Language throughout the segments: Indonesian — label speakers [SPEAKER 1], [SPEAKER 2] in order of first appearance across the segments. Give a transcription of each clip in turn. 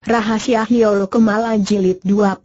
[SPEAKER 1] Rahasia Hiolo Kemala Jilid 21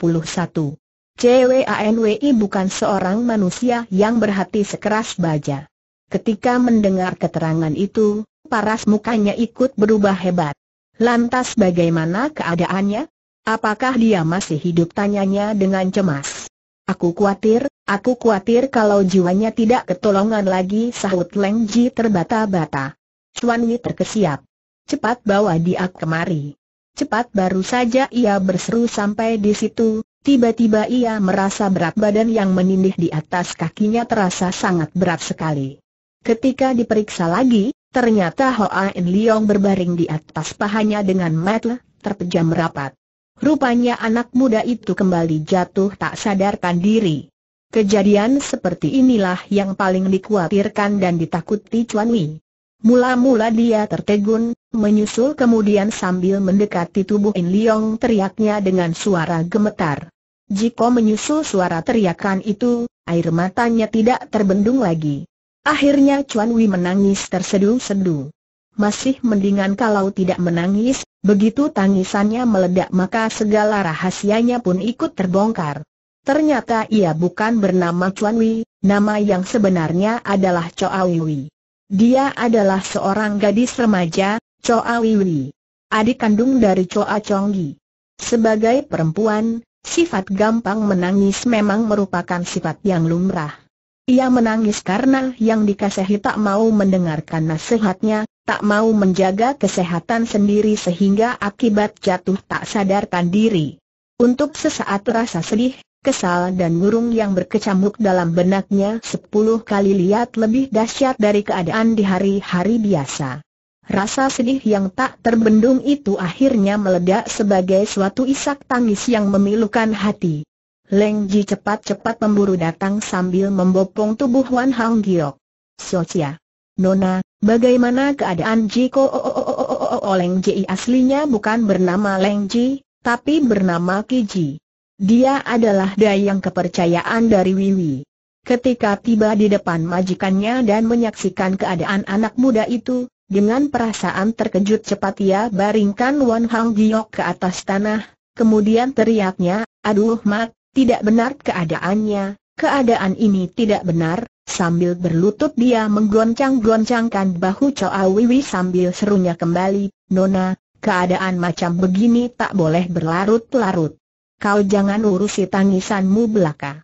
[SPEAKER 1] CWANWI bukan seorang manusia yang berhati sekeras baja. Ketika mendengar keterangan itu, paras mukanya ikut berubah hebat. Lantas bagaimana keadaannya? Apakah dia masih hidup tanyanya dengan cemas. Aku khawatir, aku khawatir kalau jiwanya tidak ketolongan lagi sahut Leng Ji terbata-bata. Chuan Yi terkesiap. Cepat bawa dia kemari. Cepat baru saja ia berseru sampai di situ, tiba-tiba ia merasa berat badan yang menindih di atas kakinya terasa sangat berat sekali. Ketika diperiksa lagi, ternyata Hoa In Leong berbaring di atas pahanya dengan metel, terpejam rapat. Rupanya anak muda itu kembali jatuh tak sadarkan diri. Kejadian seperti inilah yang paling dikhawatirkan dan ditakuti Chuan Wei. Mula-mula dia tertegun, menyusul kemudian sambil mendekati tubuh In Liong teriaknya dengan suara gemetar. Jiko menyusul suara teriakan itu, air matanya tidak terbendung lagi. Akhirnya Chuan Wei menangis terseduh-seduh. Masih mendingan kalau tidak menangis, begitu tangisannya meledak maka segala rahasianya pun ikut terbongkar. Ternyata ia bukan bernama Chuan Wei, nama yang sebenarnya adalah Choa Wei. Dia adalah seorang gadis remaja, Choa Wiwi. Adik kandung dari Choa Chonggi. Sebagai perempuan, sifat gampang menangis memang merupakan sifat yang lumrah. Ia menangis karena yang dikasihi tak mau mendengarkan nasihatnya, tak mau menjaga kesehatan sendiri sehingga akibat jatuh tak sadarkan diri. Untuk sesaat rasa sedih, kesal dan murung yang berkecamuk dalam benaknya sepuluh kali lihat lebih dahsyat dari keadaan di hari-hari biasa. Rasa sedih yang tak terbendung itu akhirnya meledak sebagai suatu isak tangis yang memilukan hati. Leng Ji cepat-cepat memburu datang sambil membopong tubuh Wan Hang Giok. Socia. Nona, bagaimana keadaan Ji oh, Leng Ji aslinya bukan bernama Leng Ji, tapi bernama Ki Ji. Dia adalah dayang kepercayaan dari Wiwi. Ketika tiba di depan majikannya dan menyaksikan keadaan anak muda itu, dengan perasaan terkejut cepat ia baringkan Wan Hang Giok ke atas tanah, kemudian teriaknya, aduh mak, tidak benar keadaannya, keadaan ini tidak benar, Sambil berlutut dia menggoncang-goncangkan bahu Choa Wiwi sambil serunya kembali, Nona, keadaan macam begini tak boleh berlarut-larut kau jangan urusi tangisanmu belaka.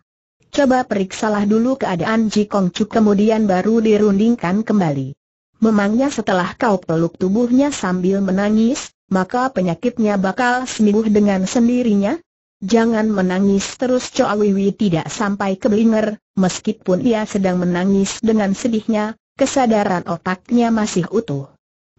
[SPEAKER 1] Coba periksalah dulu keadaan Ji Kong Chu kemudian baru dirundingkan kembali. Memangnya setelah kau peluk tubuhnya sambil menangis, maka penyakitnya bakal sembuh dengan sendirinya? Jangan menangis terus Choa Wiwi tidak sampai keblinger, meskipun ia sedang menangis dengan sedihnya, kesadaran otaknya masih utuh.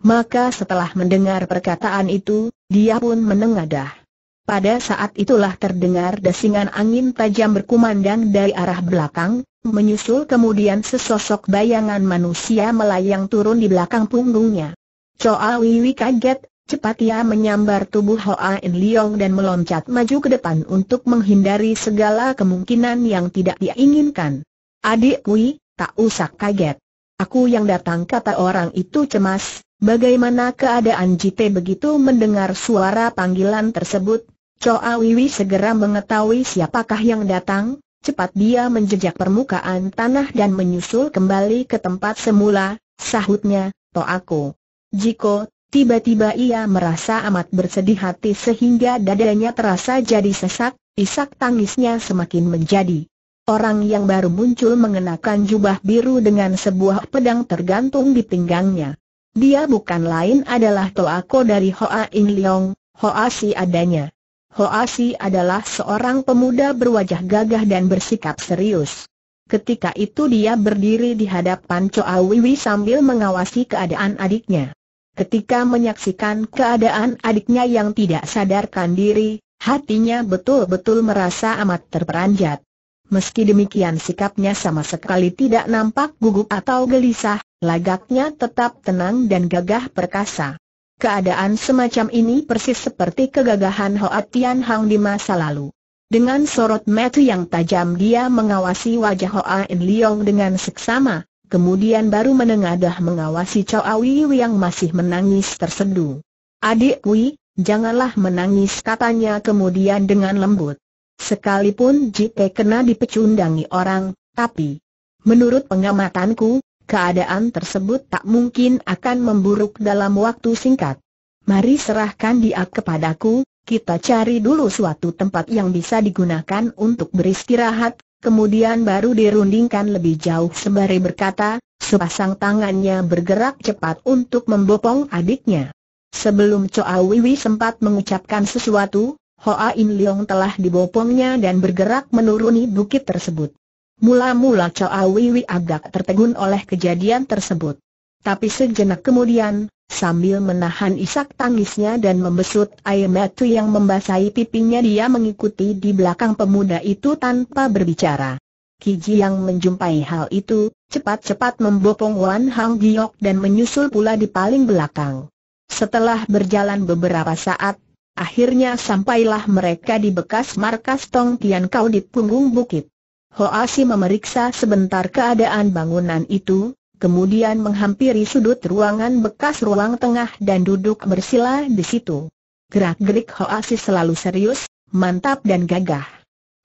[SPEAKER 1] Maka setelah mendengar perkataan itu, dia pun menengadah. Pada saat itulah terdengar desingan angin tajam berkumandang dari arah belakang, menyusul kemudian sesosok bayangan manusia melayang turun di belakang punggungnya. Choa Wiwi kaget, cepat ia menyambar tubuh Hoa In Leong dan meloncat maju ke depan untuk menghindari segala kemungkinan yang tidak diinginkan. Adik Kui, tak usah kaget. Aku yang datang kata orang itu cemas, Bagaimana keadaan Jite begitu mendengar suara panggilan tersebut, Choa Wiwi segera mengetahui siapakah yang datang, cepat dia menjejak permukaan tanah dan menyusul kembali ke tempat semula, sahutnya, aku. Jiko, tiba-tiba ia merasa amat bersedih hati sehingga dadanya terasa jadi sesak, isak tangisnya semakin menjadi. Orang yang baru muncul mengenakan jubah biru dengan sebuah pedang tergantung di pinggangnya. Dia bukan lain adalah Toako dari Hoa In Leong, Hoa Si adanya. Hoasi adalah seorang pemuda berwajah gagah dan bersikap serius. Ketika itu dia berdiri di hadapan Choa Wiwi sambil mengawasi keadaan adiknya. Ketika menyaksikan keadaan adiknya yang tidak sadarkan diri, hatinya betul-betul merasa amat terperanjat. Meski demikian sikapnya sama sekali tidak nampak gugup atau gelisah, lagaknya tetap tenang dan gagah perkasa. Keadaan semacam ini persis seperti kegagahan Hoa Tian Hang di masa lalu. Dengan sorot mata yang tajam dia mengawasi wajah Hoa In Leong dengan seksama, kemudian baru menengadah mengawasi Chow Awi yang masih menangis tersendu. Adik Kui, janganlah menangis katanya kemudian dengan lembut. Sekalipun jika kena dipecundangi orang, tapi menurut pengamatanku, keadaan tersebut tak mungkin akan memburuk dalam waktu singkat. Mari serahkan dia kepadaku, kita cari dulu suatu tempat yang bisa digunakan untuk beristirahat, kemudian baru dirundingkan lebih jauh sembari berkata, sepasang tangannya bergerak cepat untuk membopong adiknya. Sebelum Choa Wiwi sempat mengucapkan sesuatu, Hoa In Leong telah dibopongnya dan bergerak menuruni bukit tersebut. Mula-mula Chow Awiwi agak tertegun oleh kejadian tersebut. Tapi sejenak kemudian, sambil menahan isak tangisnya dan membesut air mata yang membasahi pipinya dia mengikuti di belakang pemuda itu tanpa berbicara. Kiji yang menjumpai hal itu, cepat-cepat membopong Wan Hang Giok dan menyusul pula di paling belakang. Setelah berjalan beberapa saat, akhirnya sampailah mereka di bekas markas Tong Tian Kau di punggung bukit. Ho Hoasi memeriksa sebentar keadaan bangunan itu, kemudian menghampiri sudut ruangan bekas ruang tengah dan duduk bersila di situ. Gerak-gerik Ho Hoasi selalu serius, mantap dan gagah.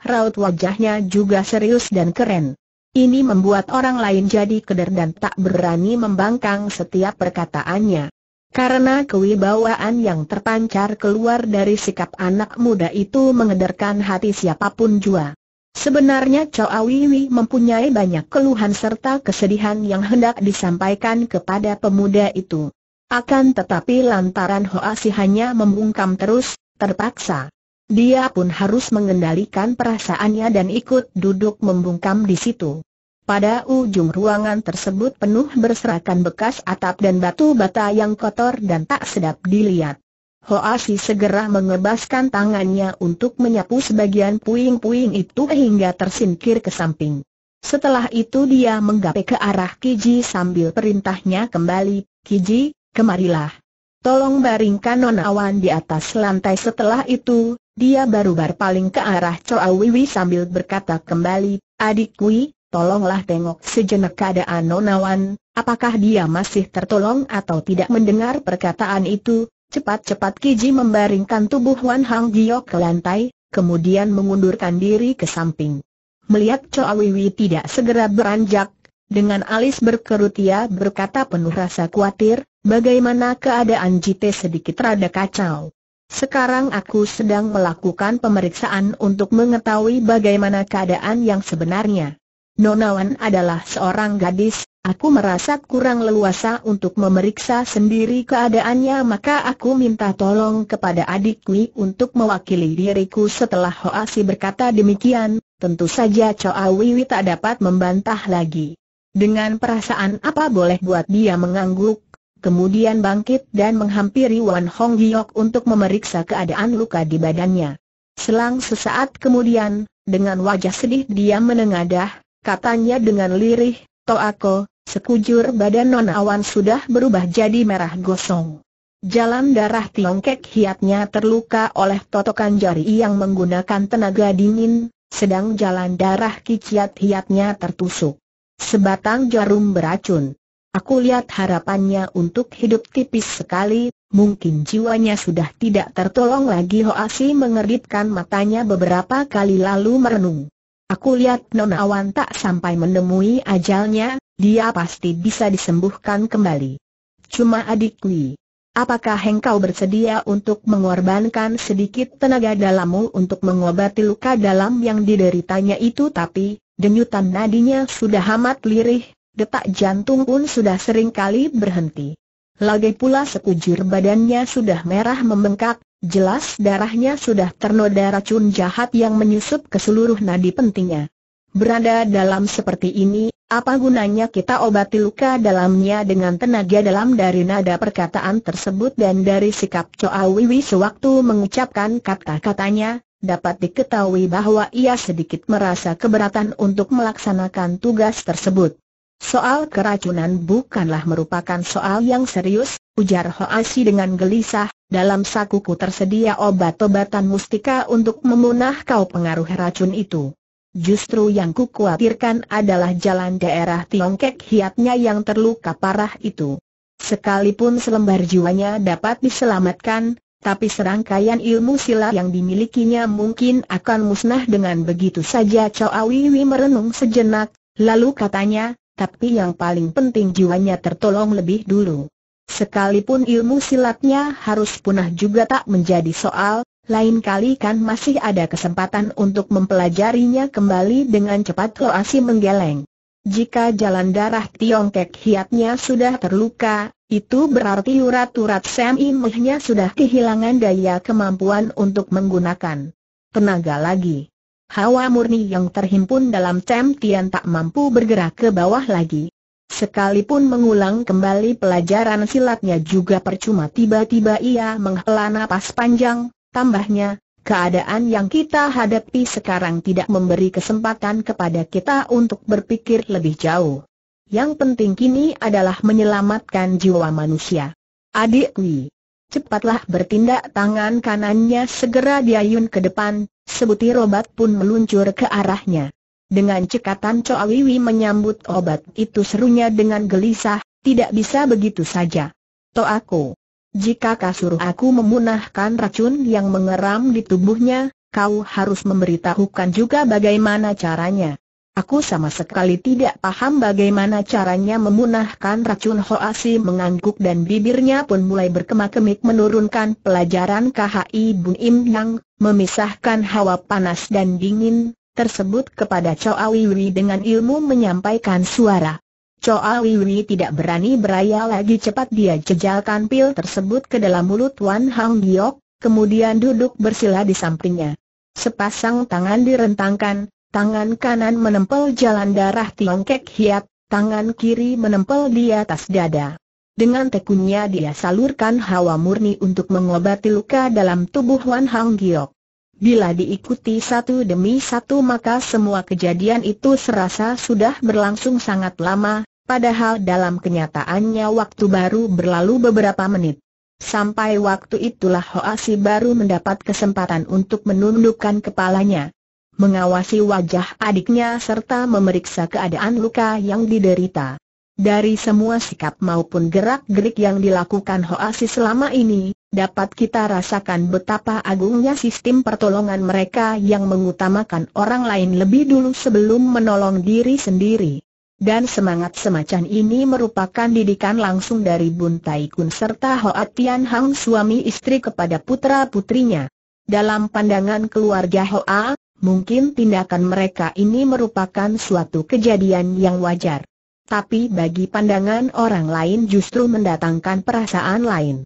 [SPEAKER 1] Raut wajahnya juga serius dan keren. Ini membuat orang lain jadi keder dan tak berani membangkang setiap perkataannya. Karena kewibawaan yang terpancar keluar dari sikap anak muda itu mengedarkan hati siapapun jua. Sebenarnya Chow Awiwi mempunyai banyak keluhan serta kesedihan yang hendak disampaikan kepada pemuda itu. Akan tetapi lantaran si hanya membungkam terus, terpaksa. Dia pun harus mengendalikan perasaannya dan ikut duduk membungkam di situ. Pada ujung ruangan tersebut penuh berserakan bekas atap dan batu bata yang kotor dan tak sedap dilihat. Hoa Si segera mengebaskan tangannya untuk menyapu sebagian puing-puing itu hingga tersingkir ke samping. Setelah itu dia menggapai ke arah Kiji sambil perintahnya kembali, Kiji, kemarilah. Tolong baringkan nonawan di atas lantai setelah itu, dia baru berpaling ke arah Choa Wiwi sambil berkata kembali, Adik Kui, tolonglah tengok sejenak keadaan nonawan, apakah dia masih tertolong atau tidak mendengar perkataan itu, Cepat-cepat Kiji membaringkan tubuh Wan Hang Giok ke lantai, kemudian mengundurkan diri ke samping. Melihat Choa Wiwi tidak segera beranjak, dengan alis berkerut ia berkata penuh rasa khawatir, bagaimana keadaan Jite sedikit rada kacau. Sekarang aku sedang melakukan pemeriksaan untuk mengetahui bagaimana keadaan yang sebenarnya. Nonawan adalah seorang gadis, aku merasa kurang leluasa untuk memeriksa sendiri keadaannya maka aku minta tolong kepada adikku untuk mewakili diriku setelah Hoasi berkata demikian, tentu saja Choa Wiwi tak dapat membantah lagi. Dengan perasaan apa boleh buat dia mengangguk, kemudian bangkit dan menghampiri Wan Hong Giok untuk memeriksa keadaan luka di badannya. Selang sesaat kemudian, dengan wajah sedih dia menengadah, katanya dengan lirih, Toako, Sekujur badan non awan sudah berubah jadi merah gosong. Jalan darah Tiongkek hiatnya terluka oleh totokan jari yang menggunakan tenaga dingin, sedang jalan darah kiciat hiatnya tertusuk. Sebatang jarum beracun. Aku lihat harapannya untuk hidup tipis sekali, mungkin jiwanya sudah tidak tertolong lagi Hoasi mengerditkan matanya beberapa kali lalu merenung. Aku lihat Nona Awan tak sampai menemui ajalnya, dia pasti bisa disembuhkan kembali. Cuma adik Li, apakah engkau bersedia untuk mengorbankan sedikit tenaga dalammu untuk mengobati luka dalam yang dideritanya itu tapi, denyutan nadinya sudah amat lirih, detak jantung pun sudah seringkali berhenti. Lagi pula sekujur badannya sudah merah membengkak, Jelas darahnya sudah ternoda racun jahat yang menyusup ke seluruh nadi pentingnya. Berada dalam seperti ini, apa gunanya kita obati luka dalamnya dengan tenaga dalam dari nada perkataan tersebut dan dari sikap Choa Wiwi sewaktu mengucapkan kata-katanya, dapat diketahui bahwa ia sedikit merasa keberatan untuk melaksanakan tugas tersebut. Soal keracunan bukanlah merupakan soal yang serius, ujar Hoasi dengan gelisah, dalam sakuku tersedia obat-obatan mustika untuk memunah kau pengaruh racun itu. Justru yang kukuatirkan adalah jalan daerah Tiongkok hiatnya yang terluka parah itu. Sekalipun selembar jiwanya dapat diselamatkan, tapi serangkaian ilmu silat yang dimilikinya mungkin akan musnah dengan begitu saja Chow Wiwi merenung sejenak, lalu katanya, tapi yang paling penting jiwanya tertolong lebih dulu. Sekalipun ilmu silatnya harus punah juga tak menjadi soal, lain kali kan masih ada kesempatan untuk mempelajarinya kembali dengan cepat Loasi oh, menggeleng. Jika jalan darah Tiongkek hiatnya sudah terluka, itu berarti urat-urat Sam Imehnya sudah kehilangan daya kemampuan untuk menggunakan tenaga lagi. Hawa murni yang terhimpun dalam Sam Tian tak mampu bergerak ke bawah lagi. Sekalipun mengulang kembali pelajaran silatnya juga percuma tiba-tiba ia menghela napas panjang, tambahnya, keadaan yang kita hadapi sekarang tidak memberi kesempatan kepada kita untuk berpikir lebih jauh. Yang penting kini adalah menyelamatkan jiwa manusia. Adik Wi, cepatlah bertindak tangan kanannya segera diayun ke depan, sebutir obat pun meluncur ke arahnya. Dengan cekatan Coawiwi menyambut obat itu serunya dengan gelisah, tidak bisa begitu saja. To aku. Jika kasur aku memunahkan racun yang mengeram di tubuhnya, kau harus memberitahukan juga bagaimana caranya. Aku sama sekali tidak paham bagaimana caranya memunahkan racun Hoasi mengangguk dan bibirnya pun mulai berkemak-kemik menurunkan pelajaran KHI Bun Im Yang, memisahkan hawa panas dan dingin, tersebut kepada Choa Wiwi dengan ilmu menyampaikan suara. Choa Wiwi tidak berani beraya lagi cepat dia jejalkan pil tersebut ke dalam mulut Wan Hang Giok, kemudian duduk bersila di sampingnya. Sepasang tangan direntangkan, tangan kanan menempel jalan darah Tiongkek hiat, tangan kiri menempel di atas dada. Dengan tekunnya dia salurkan hawa murni untuk mengobati luka dalam tubuh Wan Hang Giok. Bila diikuti satu demi satu maka semua kejadian itu serasa sudah berlangsung sangat lama, padahal dalam kenyataannya waktu baru berlalu beberapa menit. Sampai waktu itulah Hoasi baru mendapat kesempatan untuk menundukkan kepalanya, mengawasi wajah adiknya serta memeriksa keadaan luka yang diderita. Dari semua sikap maupun gerak-gerik yang dilakukan Hoasi selama ini, dapat kita rasakan betapa agungnya sistem pertolongan mereka yang mengutamakan orang lain lebih dulu sebelum menolong diri sendiri. Dan semangat semacam ini merupakan didikan langsung dari Bun Tai Kun serta Hoa Tian Hang suami istri kepada putra-putrinya. Dalam pandangan keluarga Hoa, mungkin tindakan mereka ini merupakan suatu kejadian yang wajar tapi bagi pandangan orang lain justru mendatangkan perasaan lain.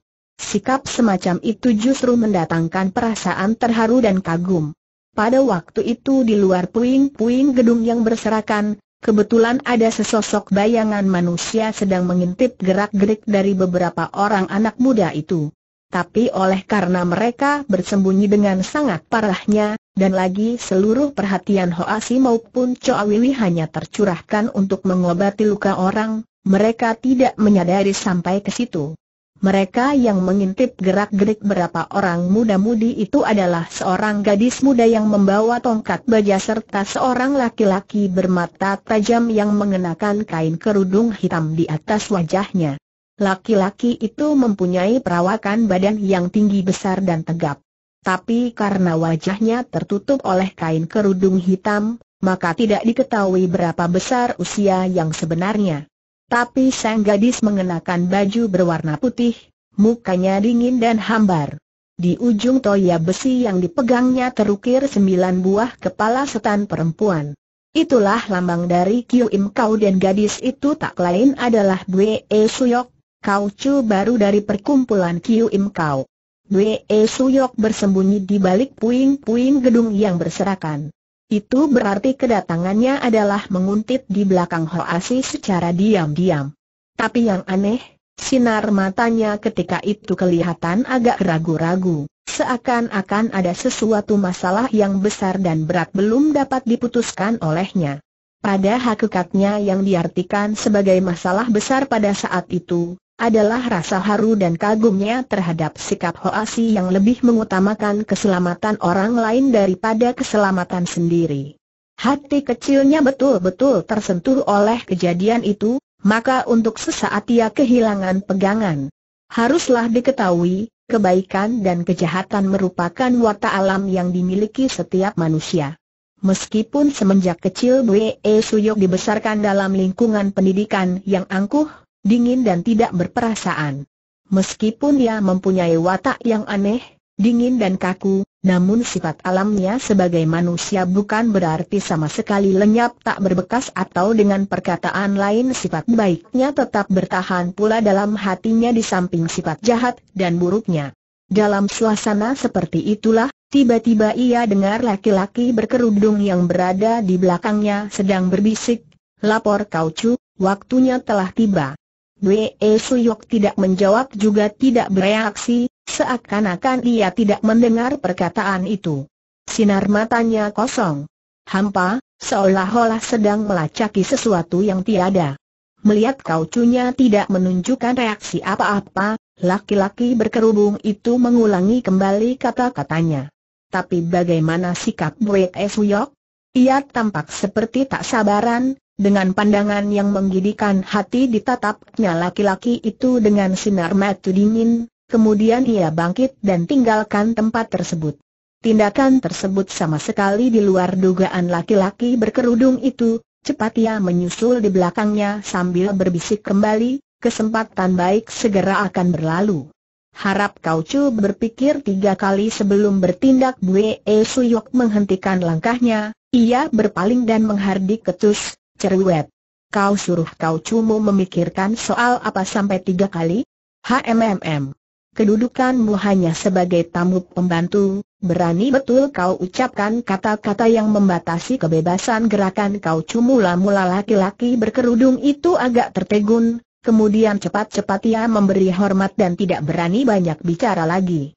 [SPEAKER 1] Sikap semacam itu justru mendatangkan perasaan terharu dan kagum. Pada waktu itu di luar puing-puing gedung yang berserakan, Kebetulan ada sesosok bayangan manusia sedang mengintip gerak-gerik dari beberapa orang anak muda itu tapi oleh karena mereka bersembunyi dengan sangat parahnya, dan lagi seluruh perhatian Hoasi maupun Wili hanya tercurahkan untuk mengobati luka orang, mereka tidak menyadari sampai ke situ. Mereka yang mengintip gerak-gerik berapa orang muda-mudi itu adalah seorang gadis muda yang membawa tongkat baja serta seorang laki-laki bermata tajam yang mengenakan kain kerudung hitam di atas wajahnya. Laki-laki itu mempunyai perawakan badan yang tinggi besar dan tegap. Tapi karena wajahnya tertutup oleh kain kerudung hitam, maka tidak diketahui berapa besar usia yang sebenarnya. Tapi sang gadis mengenakan baju berwarna putih, mukanya dingin dan hambar. Di ujung toya besi yang dipegangnya terukir sembilan buah kepala setan perempuan. Itulah lambang dari Kyu Im Kau dan gadis itu tak lain adalah Bue e Suyok, Kau Chu baru dari perkumpulan Kiu Im Kau. Wee Suyok bersembunyi di balik puing-puing gedung yang berserakan. Itu berarti kedatangannya adalah menguntit di belakang Hoasi secara diam-diam. Tapi yang aneh, sinar matanya ketika itu kelihatan agak ragu-ragu. Seakan-akan ada sesuatu masalah yang besar dan berat belum dapat diputuskan olehnya. Pada hakikatnya yang diartikan sebagai masalah besar pada saat itu, adalah rasa haru dan kagumnya terhadap sikap Hoasi yang lebih mengutamakan keselamatan orang lain daripada keselamatan sendiri. Hati kecilnya betul-betul tersentuh oleh kejadian itu, maka untuk sesaat ia kehilangan pegangan. Haruslah diketahui, kebaikan dan kejahatan merupakan watak alam yang dimiliki setiap manusia. Meskipun semenjak kecil Bue Suyok dibesarkan dalam lingkungan pendidikan yang angkuh, dingin dan tidak berperasaan. Meskipun ia mempunyai watak yang aneh, dingin dan kaku, namun sifat alamnya sebagai manusia bukan berarti sama sekali lenyap tak berbekas atau dengan perkataan lain sifat baiknya tetap bertahan pula dalam hatinya di samping sifat jahat dan buruknya. Dalam suasana seperti itulah, tiba-tiba ia dengar laki-laki berkerudung yang berada di belakangnya sedang berbisik, Lapor kau cu, waktunya telah tiba. Su e. Suyok tidak menjawab juga tidak bereaksi, seakan-akan ia tidak mendengar perkataan itu. Sinar matanya kosong. Hampa, seolah-olah sedang melacaki sesuatu yang tiada. Melihat kaucunya tidak menunjukkan reaksi apa-apa, laki-laki berkerubung itu mengulangi kembali kata-katanya. Tapi bagaimana sikap Su e. Suyok? Ia tampak seperti tak sabaran, dengan pandangan yang menggidikan hati ditatapnya laki-laki itu dengan sinar mata dingin, kemudian ia bangkit dan tinggalkan tempat tersebut. Tindakan tersebut sama sekali di luar dugaan laki-laki berkerudung itu, cepat ia menyusul di belakangnya sambil berbisik kembali, kesempatan baik segera akan berlalu. Harap kau cu berpikir tiga kali sebelum bertindak Bue Suyok menghentikan langkahnya, ia berpaling dan menghardik ketus, Cerewet. Kau suruh kau cuma memikirkan soal apa sampai tiga kali? HMMM. Kedudukanmu hanya sebagai tamu pembantu, berani betul kau ucapkan kata-kata yang membatasi kebebasan gerakan kau cumula mula laki-laki berkerudung itu agak tertegun, kemudian cepat-cepat ia memberi hormat dan tidak berani banyak bicara lagi.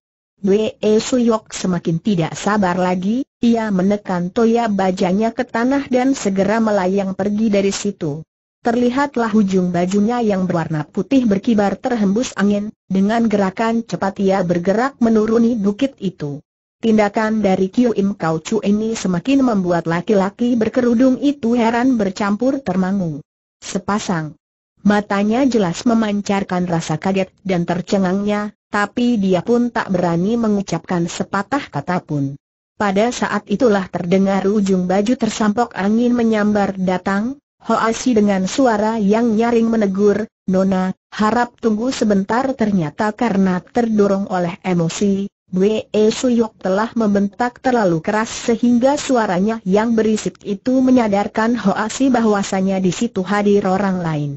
[SPEAKER 1] Wee Suyok semakin tidak sabar lagi, ia menekan toya bajanya ke tanah dan segera melayang pergi dari situ. Terlihatlah ujung bajunya yang berwarna putih berkibar terhembus angin, dengan gerakan cepat ia bergerak menuruni bukit itu. Tindakan dari Kiu Im Kau Chu ini semakin membuat laki-laki berkerudung itu heran bercampur termangu. Sepasang. Matanya jelas memancarkan rasa kaget dan tercengangnya, tapi dia pun tak berani mengucapkan sepatah kata pun. Pada saat itulah terdengar ujung baju tersampok angin menyambar datang, Hoasi dengan suara yang nyaring menegur, Nona, harap tunggu sebentar ternyata karena terdorong oleh emosi, Wee e Suyok telah membentak terlalu keras sehingga suaranya yang berisik itu menyadarkan Hoasi bahwasanya di situ hadir orang lain.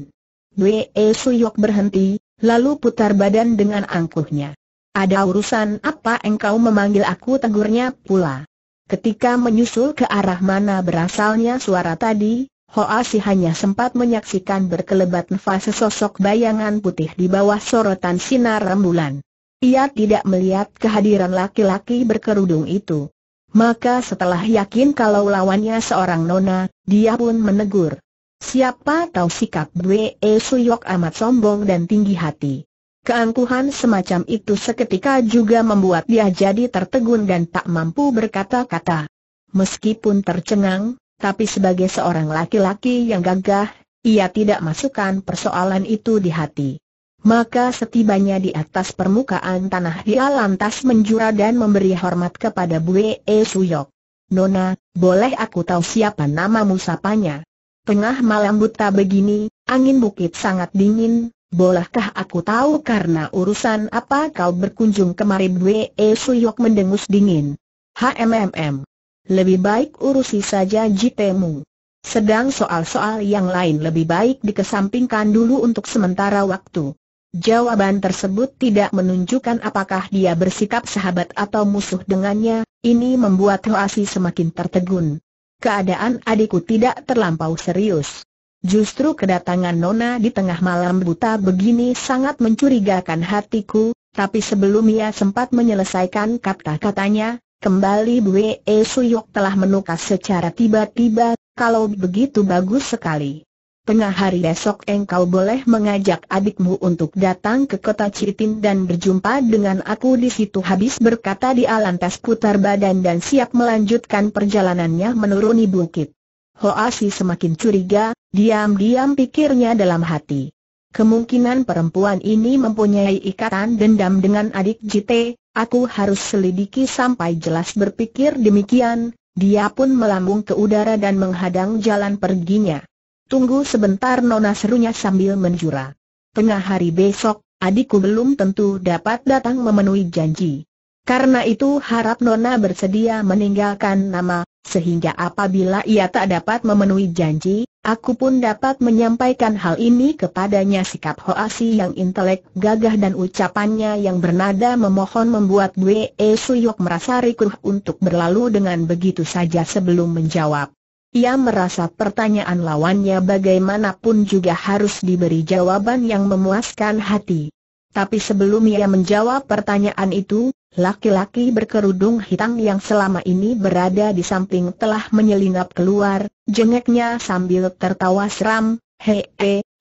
[SPEAKER 1] Wee e Suyok berhenti, lalu putar badan dengan angkuhnya. Ada urusan apa engkau memanggil aku tegurnya pula. Ketika menyusul ke arah mana berasalnya suara tadi, Hoa sih hanya sempat menyaksikan berkelebat nafas sosok bayangan putih di bawah sorotan sinar rembulan. Ia tidak melihat kehadiran laki-laki berkerudung itu. Maka setelah yakin kalau lawannya seorang nona, dia pun menegur. Siapa tahu sikap Bwe e Suyok amat sombong dan tinggi hati. Keangkuhan semacam itu seketika juga membuat dia jadi tertegun dan tak mampu berkata-kata. Meskipun tercengang, tapi sebagai seorang laki-laki yang gagah, ia tidak masukkan persoalan itu di hati. Maka setibanya di atas permukaan tanah dia lantas menjura dan memberi hormat kepada Bwe e Suyok. Nona, boleh aku tahu siapa namamu sapanya? tengah malam buta begini, angin bukit sangat dingin, bolehkah aku tahu karena urusan apa kau berkunjung kemari Bwe e Suyok mendengus dingin. HMMM. Lebih baik urusi saja jitemu. Sedang soal-soal yang lain lebih baik dikesampingkan dulu untuk sementara waktu. Jawaban tersebut tidak menunjukkan apakah dia bersikap sahabat atau musuh dengannya, ini membuat Hoasi semakin tertegun keadaan adikku tidak terlampau serius. Justru kedatangan Nona di tengah malam buta begini sangat mencurigakan hatiku, tapi sebelum ia sempat menyelesaikan kata-katanya, kembali Bwe Suyok telah menukar secara tiba-tiba, kalau begitu bagus sekali tengah hari esok engkau boleh mengajak adikmu untuk datang ke kota Citin dan berjumpa dengan aku di situ habis berkata di alantas putar badan dan siap melanjutkan perjalanannya menuruni bukit. Hoasi semakin curiga, diam-diam pikirnya dalam hati. Kemungkinan perempuan ini mempunyai ikatan dendam dengan adik Jite, aku harus selidiki sampai jelas berpikir demikian, dia pun melambung ke udara dan menghadang jalan perginya. Tunggu sebentar Nona serunya sambil menjura. Tengah hari besok, adikku belum tentu dapat datang memenuhi janji. Karena itu harap Nona bersedia meninggalkan nama, sehingga apabila ia tak dapat memenuhi janji, aku pun dapat menyampaikan hal ini kepadanya sikap Hoasi yang intelek gagah dan ucapannya yang bernada memohon membuat Bue Suyok merasa rikuh untuk berlalu dengan begitu saja sebelum menjawab. Ia merasa pertanyaan lawannya bagaimanapun juga harus diberi jawaban yang memuaskan hati. Tapi sebelum ia menjawab pertanyaan itu, laki-laki berkerudung hitam yang selama ini berada di samping telah menyelinap keluar, jengeknya sambil tertawa seram, hee,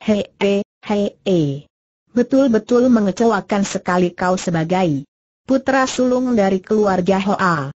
[SPEAKER 1] hee, hee. Betul-betul mengecewakan sekali kau sebagai putra sulung dari keluarga Hoa.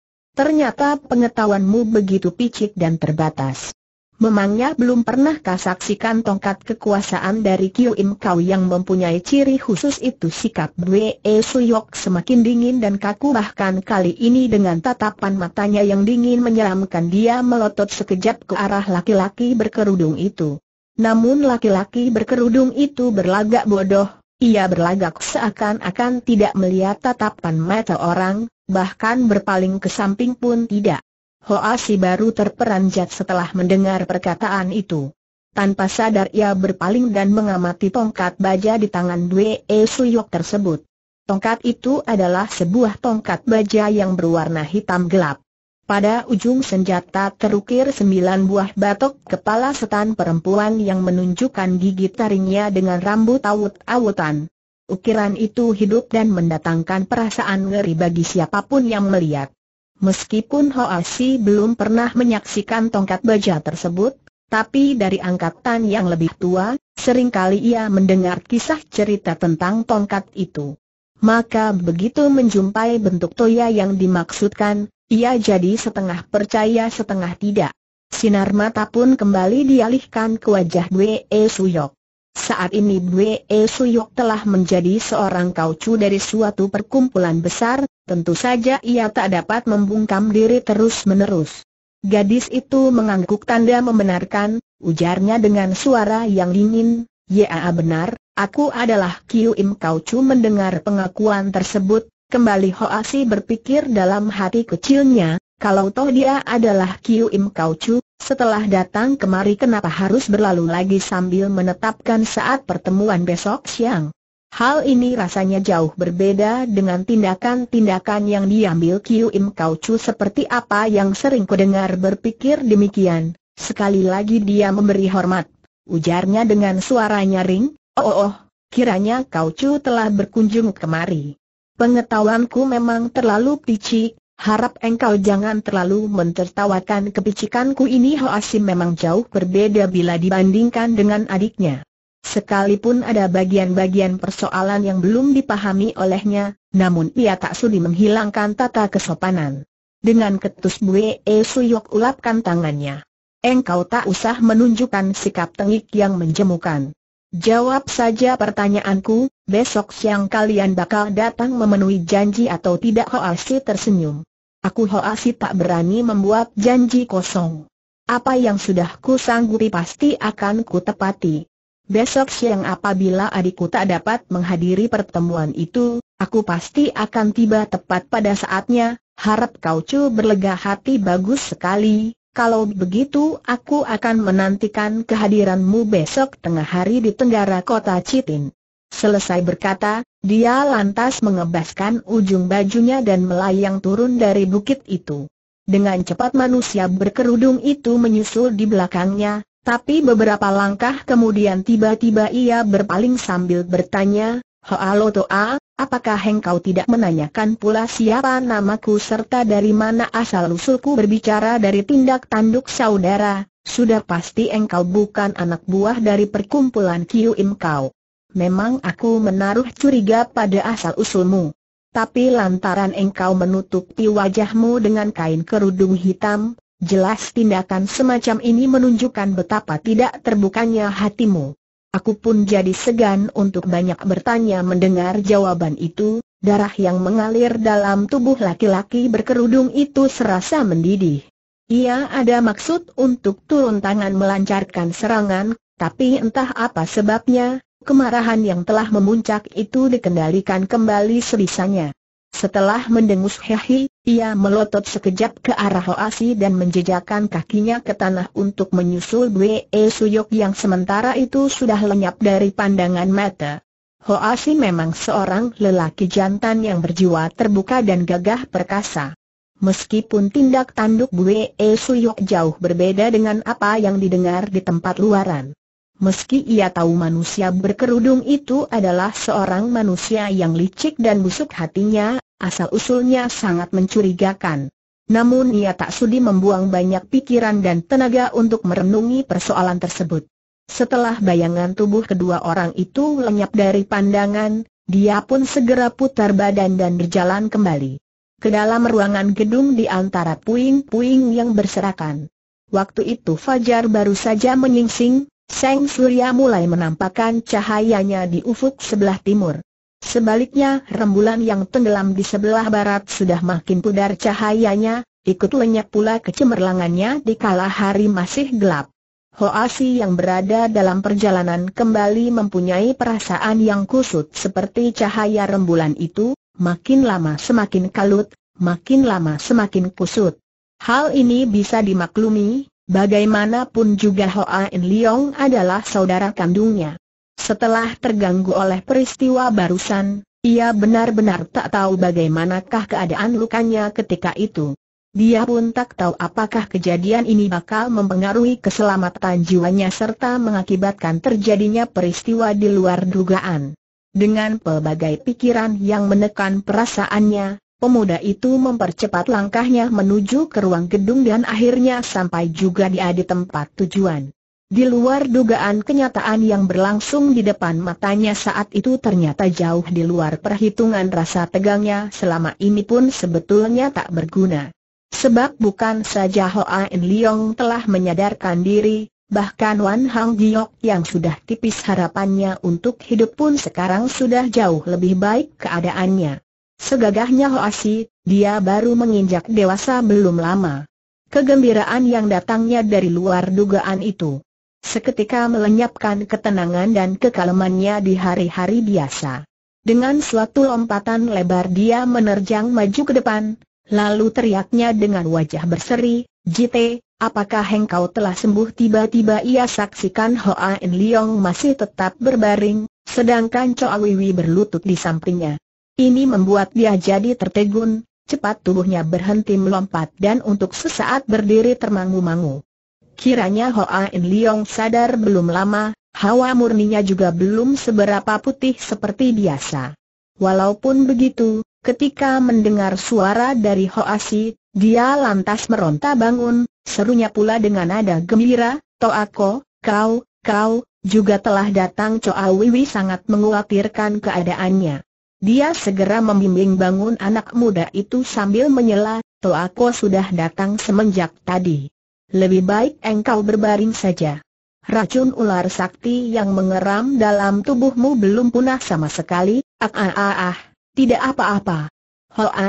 [SPEAKER 1] Ternyata pengetahuanmu begitu picik dan terbatas. Memangnya belum pernahkah saksikan tongkat kekuasaan dari Kyu Im Kau yang mempunyai ciri khusus itu sikap Bwe e Suyok semakin dingin dan kaku bahkan kali ini dengan tatapan matanya yang dingin menyeramkan dia melotot sekejap ke arah laki-laki berkerudung itu. Namun laki-laki berkerudung itu berlagak bodoh, ia berlagak seakan-akan tidak melihat tatapan mata orang, bahkan berpaling ke samping pun tidak. Hoa si baru terperanjat setelah mendengar perkataan itu. Tanpa sadar ia berpaling dan mengamati tongkat baja di tangan Dwe e Suyok tersebut. Tongkat itu adalah sebuah tongkat baja yang berwarna hitam gelap. Pada ujung senjata terukir sembilan buah batok kepala setan perempuan yang menunjukkan gigi taringnya dengan rambut awut-awutan ukiran itu hidup dan mendatangkan perasaan ngeri bagi siapapun yang melihat. Meskipun Hoa Si belum pernah menyaksikan tongkat baja tersebut, tapi dari angkatan yang lebih tua, seringkali ia mendengar kisah cerita tentang tongkat itu. Maka begitu menjumpai bentuk toya yang dimaksudkan, ia jadi setengah percaya setengah tidak. Sinar mata pun kembali dialihkan ke wajah Wee Suyok. Saat ini Bwe Suyuk telah menjadi seorang kaucu dari suatu perkumpulan besar, tentu saja ia tak dapat membungkam diri terus-menerus. Gadis itu mengangguk tanda membenarkan, ujarnya dengan suara yang dingin, Ya benar, aku adalah Kiu Im Kaucu mendengar pengakuan tersebut, kembali Hoasi berpikir dalam hati kecilnya, kalau toh dia adalah Kiu Im Kaucu, setelah datang kemari kenapa harus berlalu lagi sambil menetapkan saat pertemuan besok siang? Hal ini rasanya jauh berbeda dengan tindakan-tindakan yang diambil Kiu Im Kau Chu seperti apa yang sering kudengar berpikir demikian. Sekali lagi dia memberi hormat. Ujarnya dengan suara nyaring, oh oh, oh kiranya Kau Chu telah berkunjung kemari. Pengetahuanku memang terlalu picik, Harap engkau jangan terlalu mentertawakan kepicikanku ini Ho Asim memang jauh berbeda bila dibandingkan dengan adiknya. Sekalipun ada bagian-bagian persoalan yang belum dipahami olehnya, namun ia tak sudi menghilangkan tata kesopanan. Dengan ketus Bue e Suyok ulapkan tangannya. Engkau tak usah menunjukkan sikap tengik yang menjemukan. Jawab saja pertanyaanku, besok siang kalian bakal datang memenuhi janji atau tidak Hoasi tersenyum. Aku Hoasi tak berani membuat janji kosong. Apa yang sudah ku sanggupi pasti akan ku tepati. Besok siang apabila adikku tak dapat menghadiri pertemuan itu, aku pasti akan tiba tepat pada saatnya, harap kau cu berlega hati bagus sekali, kalau begitu aku akan menantikan kehadiranmu besok tengah hari di tenggara kota Citin. Selesai berkata, dia lantas mengebaskan ujung bajunya dan melayang turun dari bukit itu. Dengan cepat manusia berkerudung itu menyusul di belakangnya, tapi beberapa langkah kemudian tiba-tiba ia berpaling sambil bertanya, Hoalo Toa, apakah engkau tidak menanyakan pula siapa namaku serta dari mana asal-usulku berbicara dari tindak tanduk saudara, sudah pasti engkau bukan anak buah dari perkumpulan Kiu Im Kau memang aku menaruh curiga pada asal-usulmu. Tapi lantaran engkau menutupi wajahmu dengan kain kerudung hitam, jelas tindakan semacam ini menunjukkan betapa tidak terbukanya hatimu. Aku pun jadi segan untuk banyak bertanya mendengar jawaban itu, darah yang mengalir dalam tubuh laki-laki berkerudung itu serasa mendidih. Ia ada maksud untuk turun tangan melancarkan serangan, tapi entah apa sebabnya, kemarahan yang telah memuncak itu dikendalikan kembali sebisanya. Setelah mendengus hehi, ia melotot sekejap ke arah Hoasi dan menjejakkan kakinya ke tanah untuk menyusul Bwe e Suyok yang sementara itu sudah lenyap dari pandangan mata. Hoasi memang seorang lelaki jantan yang berjiwa terbuka dan gagah perkasa. Meskipun tindak tanduk Bwe e Suyok jauh berbeda dengan apa yang didengar di tempat luaran. Meski ia tahu manusia berkerudung itu adalah seorang manusia yang licik dan busuk hatinya, asal-usulnya sangat mencurigakan. Namun ia tak sudi membuang banyak pikiran dan tenaga untuk merenungi persoalan tersebut. Setelah bayangan tubuh kedua orang itu lenyap dari pandangan, dia pun segera putar badan dan berjalan kembali ke dalam ruangan gedung di antara puing-puing yang berserakan. Waktu itu Fajar baru saja menyingsing, Seng Surya mulai menampakkan cahayanya di ufuk sebelah timur. Sebaliknya rembulan yang tenggelam di sebelah barat sudah makin pudar cahayanya, ikut lenyap pula kecemerlangannya di kala hari masih gelap. Hoasi yang berada dalam perjalanan kembali mempunyai perasaan yang kusut seperti cahaya rembulan itu, makin lama semakin kalut, makin lama semakin kusut. Hal ini bisa dimaklumi, Bagaimanapun juga Hoa In Leong adalah saudara kandungnya. Setelah terganggu oleh peristiwa barusan, ia benar-benar tak tahu bagaimanakah keadaan lukanya ketika itu. Dia pun tak tahu apakah kejadian ini bakal mempengaruhi keselamatan jiwanya serta mengakibatkan terjadinya peristiwa di luar dugaan. Dengan pelbagai pikiran yang menekan perasaannya, Pemuda itu mempercepat langkahnya menuju ke ruang gedung dan akhirnya sampai juga dia di tempat tujuan. Di luar dugaan kenyataan yang berlangsung di depan matanya saat itu ternyata jauh di luar perhitungan rasa tegangnya selama ini pun sebetulnya tak berguna. Sebab bukan saja Hoa In Leong telah menyadarkan diri, bahkan Wan Hang Giok yang sudah tipis harapannya untuk hidup pun sekarang sudah jauh lebih baik keadaannya. Segagahnya Hoasi, dia baru menginjak dewasa belum lama. Kegembiraan yang datangnya dari luar dugaan itu seketika melenyapkan ketenangan dan kekalemannya di hari-hari biasa. Dengan suatu lompatan lebar dia menerjang maju ke depan, lalu teriaknya dengan wajah berseri, Jite, apakah engkau telah sembuh tiba-tiba ia saksikan Hoa In Leong masih tetap berbaring, sedangkan Choa Wiwi berlutut di sampingnya. Ini membuat dia jadi tertegun, cepat tubuhnya berhenti melompat dan untuk sesaat berdiri termangu-mangu. Kiranya Hoa In Leong sadar belum lama, hawa murninya juga belum seberapa putih seperti biasa. Walaupun begitu, ketika mendengar suara dari Hoa Si, dia lantas meronta bangun, serunya pula dengan nada gembira, Toako, kau, kau, juga telah datang Choa Wiwi sangat menguatirkan keadaannya. Dia segera membimbing bangun anak muda itu sambil menyela, aku sudah datang semenjak tadi. Lebih baik engkau berbaring saja. Racun ular sakti yang mengeram dalam tubuhmu belum punah sama sekali, ah ah ah, ah. tidak apa-apa.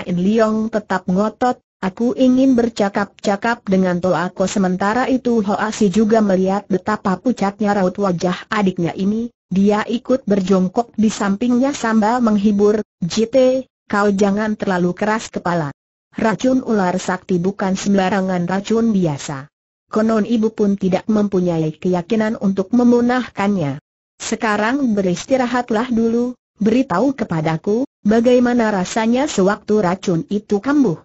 [SPEAKER 1] In Liang tetap ngotot, aku ingin bercakap-cakap dengan Toh aku sementara itu Hoa Si juga melihat betapa pucatnya raut wajah adiknya ini, dia ikut berjongkok di sampingnya sambil menghibur, JT, kau jangan terlalu keras kepala. Racun ular sakti bukan sembarangan racun biasa. Konon ibu pun tidak mempunyai keyakinan untuk memunahkannya. Sekarang beristirahatlah dulu, beritahu kepadaku, bagaimana rasanya sewaktu racun itu kambuh.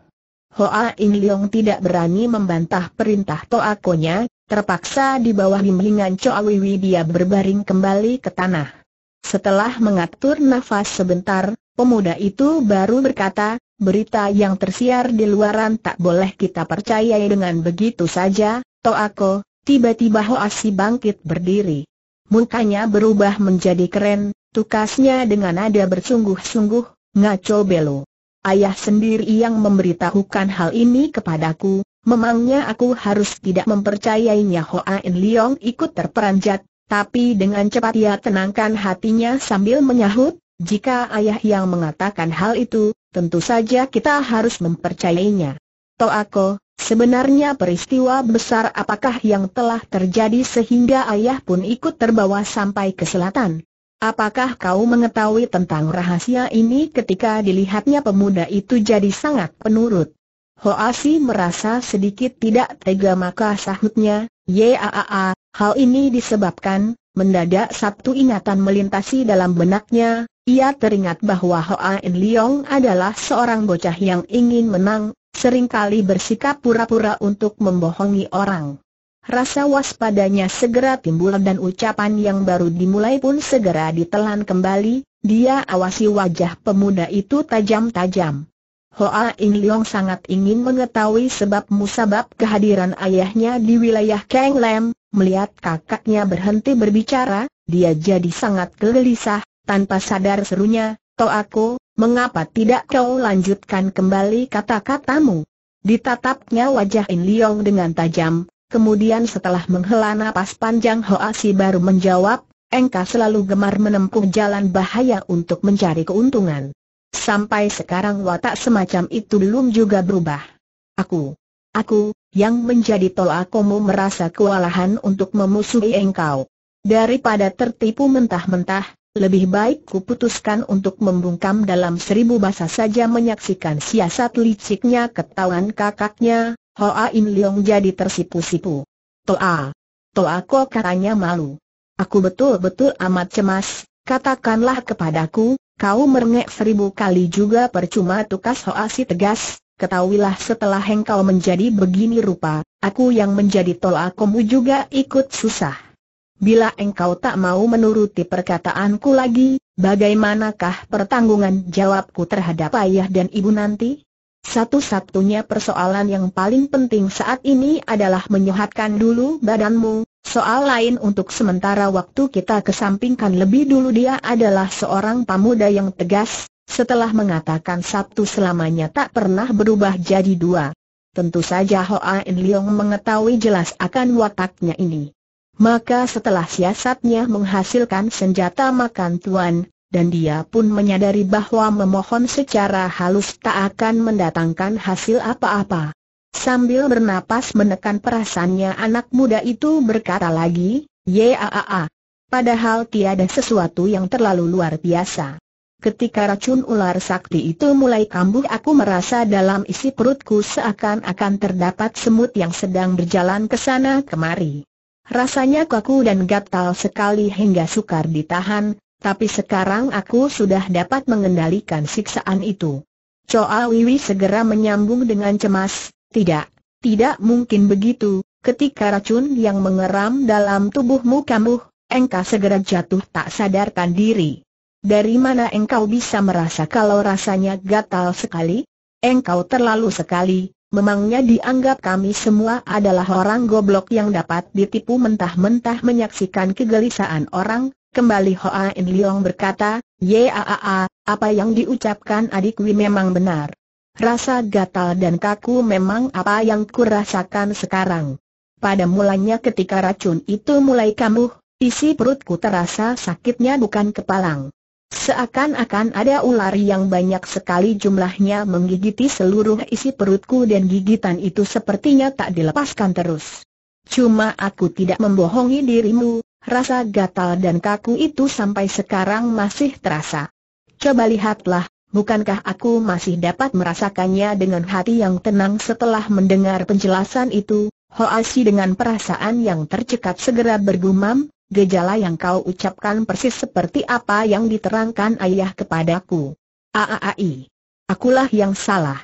[SPEAKER 1] Hoa In Leong tidak berani membantah perintah toakonya, Terpaksa di bawah bimbingan Coawiwi dia berbaring kembali ke tanah. Setelah mengatur nafas sebentar, pemuda itu baru berkata, berita yang tersiar di luaran tak boleh kita percayai dengan begitu saja, Toako, tiba-tiba Hoasi bangkit berdiri. Mukanya berubah menjadi keren, tukasnya dengan nada bersungguh-sungguh, ngaco belo. Ayah sendiri yang memberitahukan hal ini kepadaku, Memangnya aku harus tidak mempercayainya Hoa In Leong ikut terperanjat, tapi dengan cepat ia tenangkan hatinya sambil menyahut, jika ayah yang mengatakan hal itu, tentu saja kita harus mempercayainya. Toako, sebenarnya peristiwa besar apakah yang telah terjadi sehingga ayah pun ikut terbawa sampai ke selatan? Apakah kau mengetahui tentang rahasia ini ketika dilihatnya pemuda itu jadi sangat penurut? Ho Hoasi merasa sedikit tidak tega maka sahutnya, Yaa, hal ini disebabkan, mendadak satu ingatan melintasi dalam benaknya, ia teringat bahwa Hoa In Leong adalah seorang bocah yang ingin menang, seringkali bersikap pura-pura untuk membohongi orang. Rasa waspadanya segera timbul dan ucapan yang baru dimulai pun segera ditelan kembali, dia awasi wajah pemuda itu tajam-tajam. Hoa In Leong sangat ingin mengetahui sebab musabab kehadiran ayahnya di wilayah Kang Lam, melihat kakaknya berhenti berbicara, dia jadi sangat gelisah, tanpa sadar serunya, Toh aku, mengapa tidak kau lanjutkan kembali kata-katamu? Ditatapnya wajah In Leong dengan tajam, kemudian setelah menghela napas panjang Hoa Si baru menjawab, Engkau selalu gemar menempuh jalan bahaya untuk mencari keuntungan. Sampai sekarang watak semacam itu belum juga berubah. Aku, aku, yang menjadi tolakomu merasa kewalahan untuk memusuhi engkau. Daripada tertipu mentah-mentah, lebih baik ku putuskan untuk membungkam dalam seribu bahasa saja menyaksikan siasat liciknya ketahuan kakaknya, Hoa In Leong jadi tersipu-sipu. Toa, Toa kok katanya malu. Aku betul-betul amat cemas, katakanlah kepadaku, Kau merengek seribu kali juga percuma tukas Hoasi tegas, ketahuilah setelah engkau menjadi begini rupa, aku yang menjadi tolakomu juga ikut susah. Bila engkau tak mau menuruti perkataanku lagi, bagaimanakah pertanggungan jawabku terhadap ayah dan ibu nanti? Satu-satunya persoalan yang paling penting saat ini adalah menyehatkan dulu badanmu, Soal lain untuk sementara waktu kita kesampingkan lebih dulu dia adalah seorang pemuda yang tegas, setelah mengatakan sabtu selamanya tak pernah berubah jadi dua. Tentu saja Hoa In Leong mengetahui jelas akan wataknya ini. Maka setelah siasatnya menghasilkan senjata makan tuan, dan dia pun menyadari bahwa memohon secara halus tak akan mendatangkan hasil apa-apa. Sambil bernapas menekan perasaannya anak muda itu berkata lagi, Yaaa, Padahal tiada sesuatu yang terlalu luar biasa. Ketika racun ular sakti itu mulai kambuh aku merasa dalam isi perutku seakan-akan terdapat semut yang sedang berjalan ke sana kemari. Rasanya kaku dan gatal sekali hingga sukar ditahan, tapi sekarang aku sudah dapat mengendalikan siksaan itu. Choa Wiwi segera menyambung dengan cemas, tidak, tidak mungkin begitu, ketika racun yang mengeram dalam tubuhmu kambuh, engkau segera jatuh tak sadarkan diri. Dari mana engkau bisa merasa kalau rasanya gatal sekali? Engkau terlalu sekali, memangnya dianggap kami semua adalah orang goblok yang dapat ditipu mentah-mentah menyaksikan kegelisahan orang, Kembali Hoa In Leong berkata, Yaa, apa yang diucapkan adikwi memang benar. Rasa gatal dan kaku memang apa yang kurasakan sekarang. Pada mulanya ketika racun itu mulai kambuh, isi perutku terasa sakitnya bukan kepalang. Seakan-akan ada ular yang banyak sekali jumlahnya menggigiti seluruh isi perutku dan gigitan itu sepertinya tak dilepaskan terus. Cuma aku tidak membohongi dirimu, rasa gatal dan kaku itu sampai sekarang masih terasa. Coba lihatlah, bukankah aku masih dapat merasakannya dengan hati yang tenang setelah mendengar penjelasan itu? Hoasi dengan perasaan yang tercekat segera bergumam, gejala yang kau ucapkan persis seperti apa yang diterangkan ayah kepadaku. Aaai, akulah yang salah.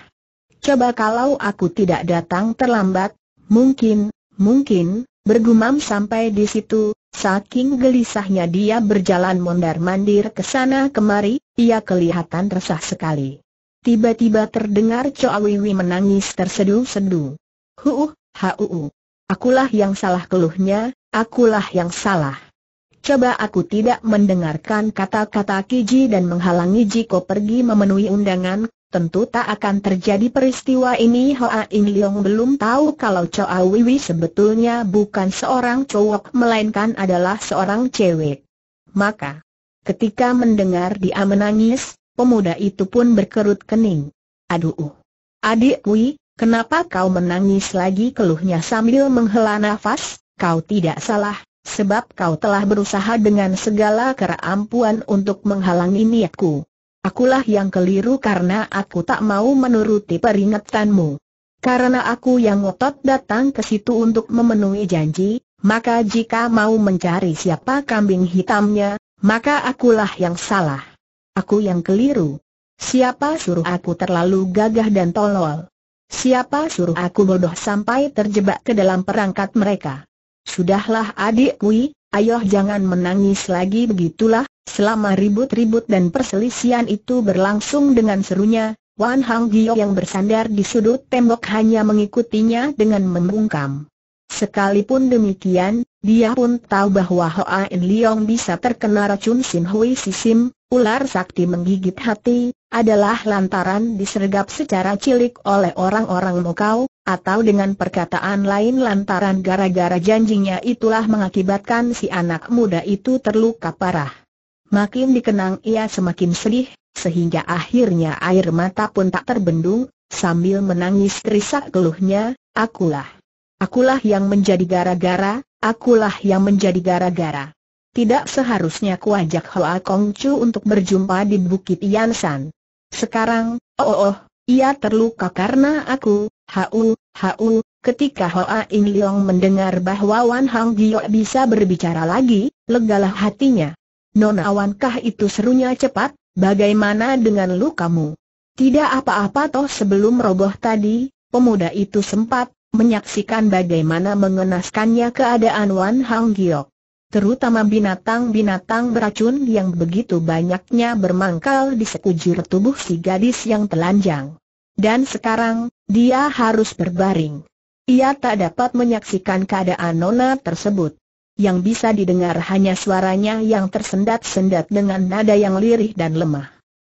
[SPEAKER 1] Coba kalau aku tidak datang terlambat, mungkin, mungkin, bergumam sampai di situ, Saking gelisahnya dia berjalan mondar-mandir ke sana kemari, ia kelihatan resah sekali. Tiba-tiba terdengar Wiwi menangis terseduh-seduh. Huuh, hauuh. Akulah yang salah keluhnya, akulah yang salah. Coba aku tidak mendengarkan kata-kata Kiji dan menghalangi Jiko pergi memenuhi undangan, tentu tak akan terjadi peristiwa ini Hoa In Leong belum tahu kalau Choa Wiwi sebetulnya bukan seorang cowok melainkan adalah seorang cewek. Maka, ketika mendengar dia menangis, pemuda itu pun berkerut kening. Aduh, uh, adik Wi, kenapa kau menangis lagi keluhnya sambil menghela nafas, kau tidak salah. Sebab kau telah berusaha dengan segala keraampuan untuk menghalangi niatku. Akulah yang keliru karena aku tak mau menuruti peringatanmu. Karena aku yang ngotot datang ke situ untuk memenuhi janji, maka jika mau mencari siapa kambing hitamnya, maka akulah yang salah. Aku yang keliru. Siapa suruh aku terlalu gagah dan tolol? Siapa suruh aku bodoh sampai terjebak ke dalam perangkat mereka? Sudahlah adikku, Ayoh jangan menangis lagi begitulah, selama ribut-ribut dan perselisihan itu berlangsung dengan serunya, Wan Hang Giyo yang bersandar di sudut tembok hanya mengikutinya dengan membungkam. Sekalipun demikian, dia pun tahu bahwa Hoa In Leong bisa terkena racun Sin Hui Sisim, Ular sakti menggigit hati, adalah lantaran disergap secara cilik oleh orang-orang Mokau, atau dengan perkataan lain lantaran gara-gara janjinya itulah mengakibatkan si anak muda itu terluka parah. Makin dikenang ia semakin sedih, sehingga akhirnya air mata pun tak terbendung, sambil menangis terisak keluhnya, akulah. Akulah yang menjadi gara-gara, akulah yang menjadi gara-gara. Tidak seharusnya ku ajak Hoa Kong Chu untuk berjumpa di Bukit Yansan. Sekarang, oh oh, ia terluka karena aku, hau, hau, ketika Hoa In Leong mendengar bahwa Wan Hang Gio bisa berbicara lagi, legalah hatinya. Nona kah itu serunya cepat, bagaimana dengan lukamu? Tidak apa-apa toh sebelum roboh tadi, pemuda itu sempat menyaksikan bagaimana mengenaskannya keadaan Wan Hang Giok terutama binatang-binatang beracun yang begitu banyaknya bermangkal di sekujur tubuh si gadis yang telanjang. Dan sekarang, dia harus berbaring. Ia tak dapat menyaksikan keadaan Nona tersebut. Yang bisa didengar hanya suaranya yang tersendat-sendat dengan nada yang lirih dan lemah.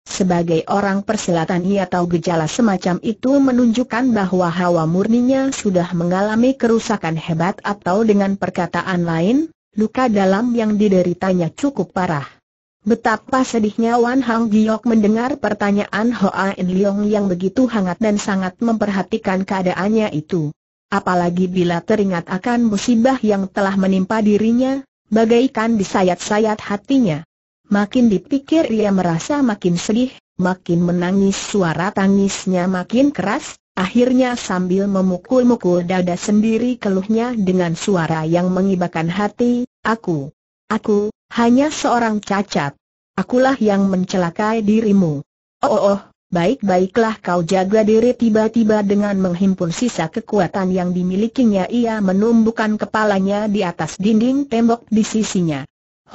[SPEAKER 1] Sebagai orang persilatan ia tahu gejala semacam itu menunjukkan bahwa hawa murninya sudah mengalami kerusakan hebat atau dengan perkataan lain, luka dalam yang dideritanya cukup parah. Betapa sedihnya Wan Hang Giok mendengar pertanyaan Hoa En Leong yang begitu hangat dan sangat memperhatikan keadaannya itu. Apalagi bila teringat akan musibah yang telah menimpa dirinya, bagaikan disayat-sayat hatinya. Makin dipikir ia merasa makin sedih, makin menangis suara tangisnya makin keras, Akhirnya sambil memukul-mukul dada sendiri keluhnya dengan suara yang mengibakan hati, aku, aku, hanya seorang cacat. Akulah yang mencelakai dirimu. Oh, oh, oh baik-baiklah kau jaga diri tiba-tiba dengan menghimpun sisa kekuatan yang dimilikinya ia menumbukan kepalanya di atas dinding tembok di sisinya.